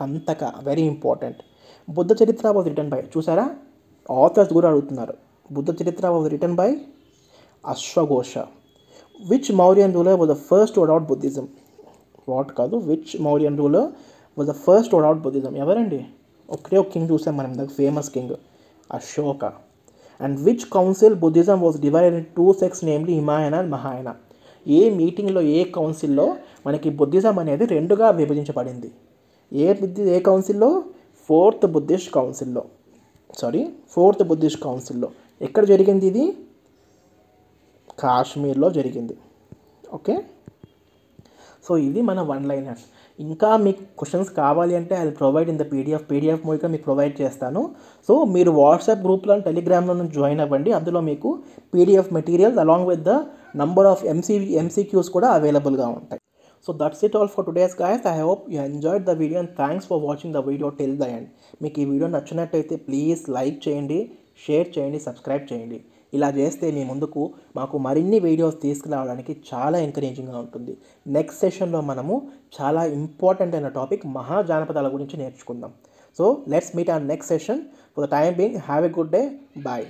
కంతక వెరీ ఇంపార్టెంట్ బుద్ధ చరిత్ర వాజ్ రిటర్న్ బై చూసారా ఆథర్స్ కూడా అడుగుతున్నారు బుద్ధ చరిత్ర was written by అశ్వఘోష which Mauryan ruler was the first to out Buddhism what కాదు which Mauryan ruler was the first ఓడ్ out Buddhism ఎవరండి ఒకటే ఒక కింగ్ చూసాం మనం ఇందాక famous king Ashoka and which council Buddhism was divided in two sex namely హిమాయన and మహాయన ఏ మీటింగ్లో ఏ కౌన్సిల్లో మనకి బుద్ధిజం అనేది రెండుగా విభజించబడింది ఏ బుద్ధి ఏ కౌన్సిల్లో ఫోర్త్ బుద్ధిస్ట్ కౌన్సిల్లో సారీ ఫోర్త్ బుద్ధిస్ట్ కౌన్సిల్లో ఎక్కడ జరిగింది ఇది కాశ్మీర్లో జరిగింది ఓకే సో ఇది మన వన్ లైనర్స్ ఇంకా మీకు క్వశ్చన్స్ కావాలి అంటే I provide in the PDF PDF మూడిగా మీకు ప్రొవైడ్ చేస్తాను సో మీరు వాట్సాప్ గ్రూప్లో టెలిగ్రామ్లో జాయిన్ అవ్వండి అందులో మీకు PDF materials along with the number of MC MCQs కూడా అవైలబుల్గా ఉంటాయి so that's it all for today's guys I hope you enjoyed the video and thanks for watching the video till the end మీకు ఈ video నచ్చినట్టయితే please like చేయండి share చేయండి subscribe చేయండి ఇలా చేస్తే మీ ముందుకు మాకు మరిన్ని వీడియోస్ తీసుకురావడానికి చాలా ఎంకరేజింగ్గా ఉంటుంది నెక్స్ట్ సెషన్లో మనము చాలా ఇంపార్టెంట్ అయిన టాపిక్ మహాజానపదాల గురించి నేర్చుకుందాం so let's meet our next session for the time being have a good day bye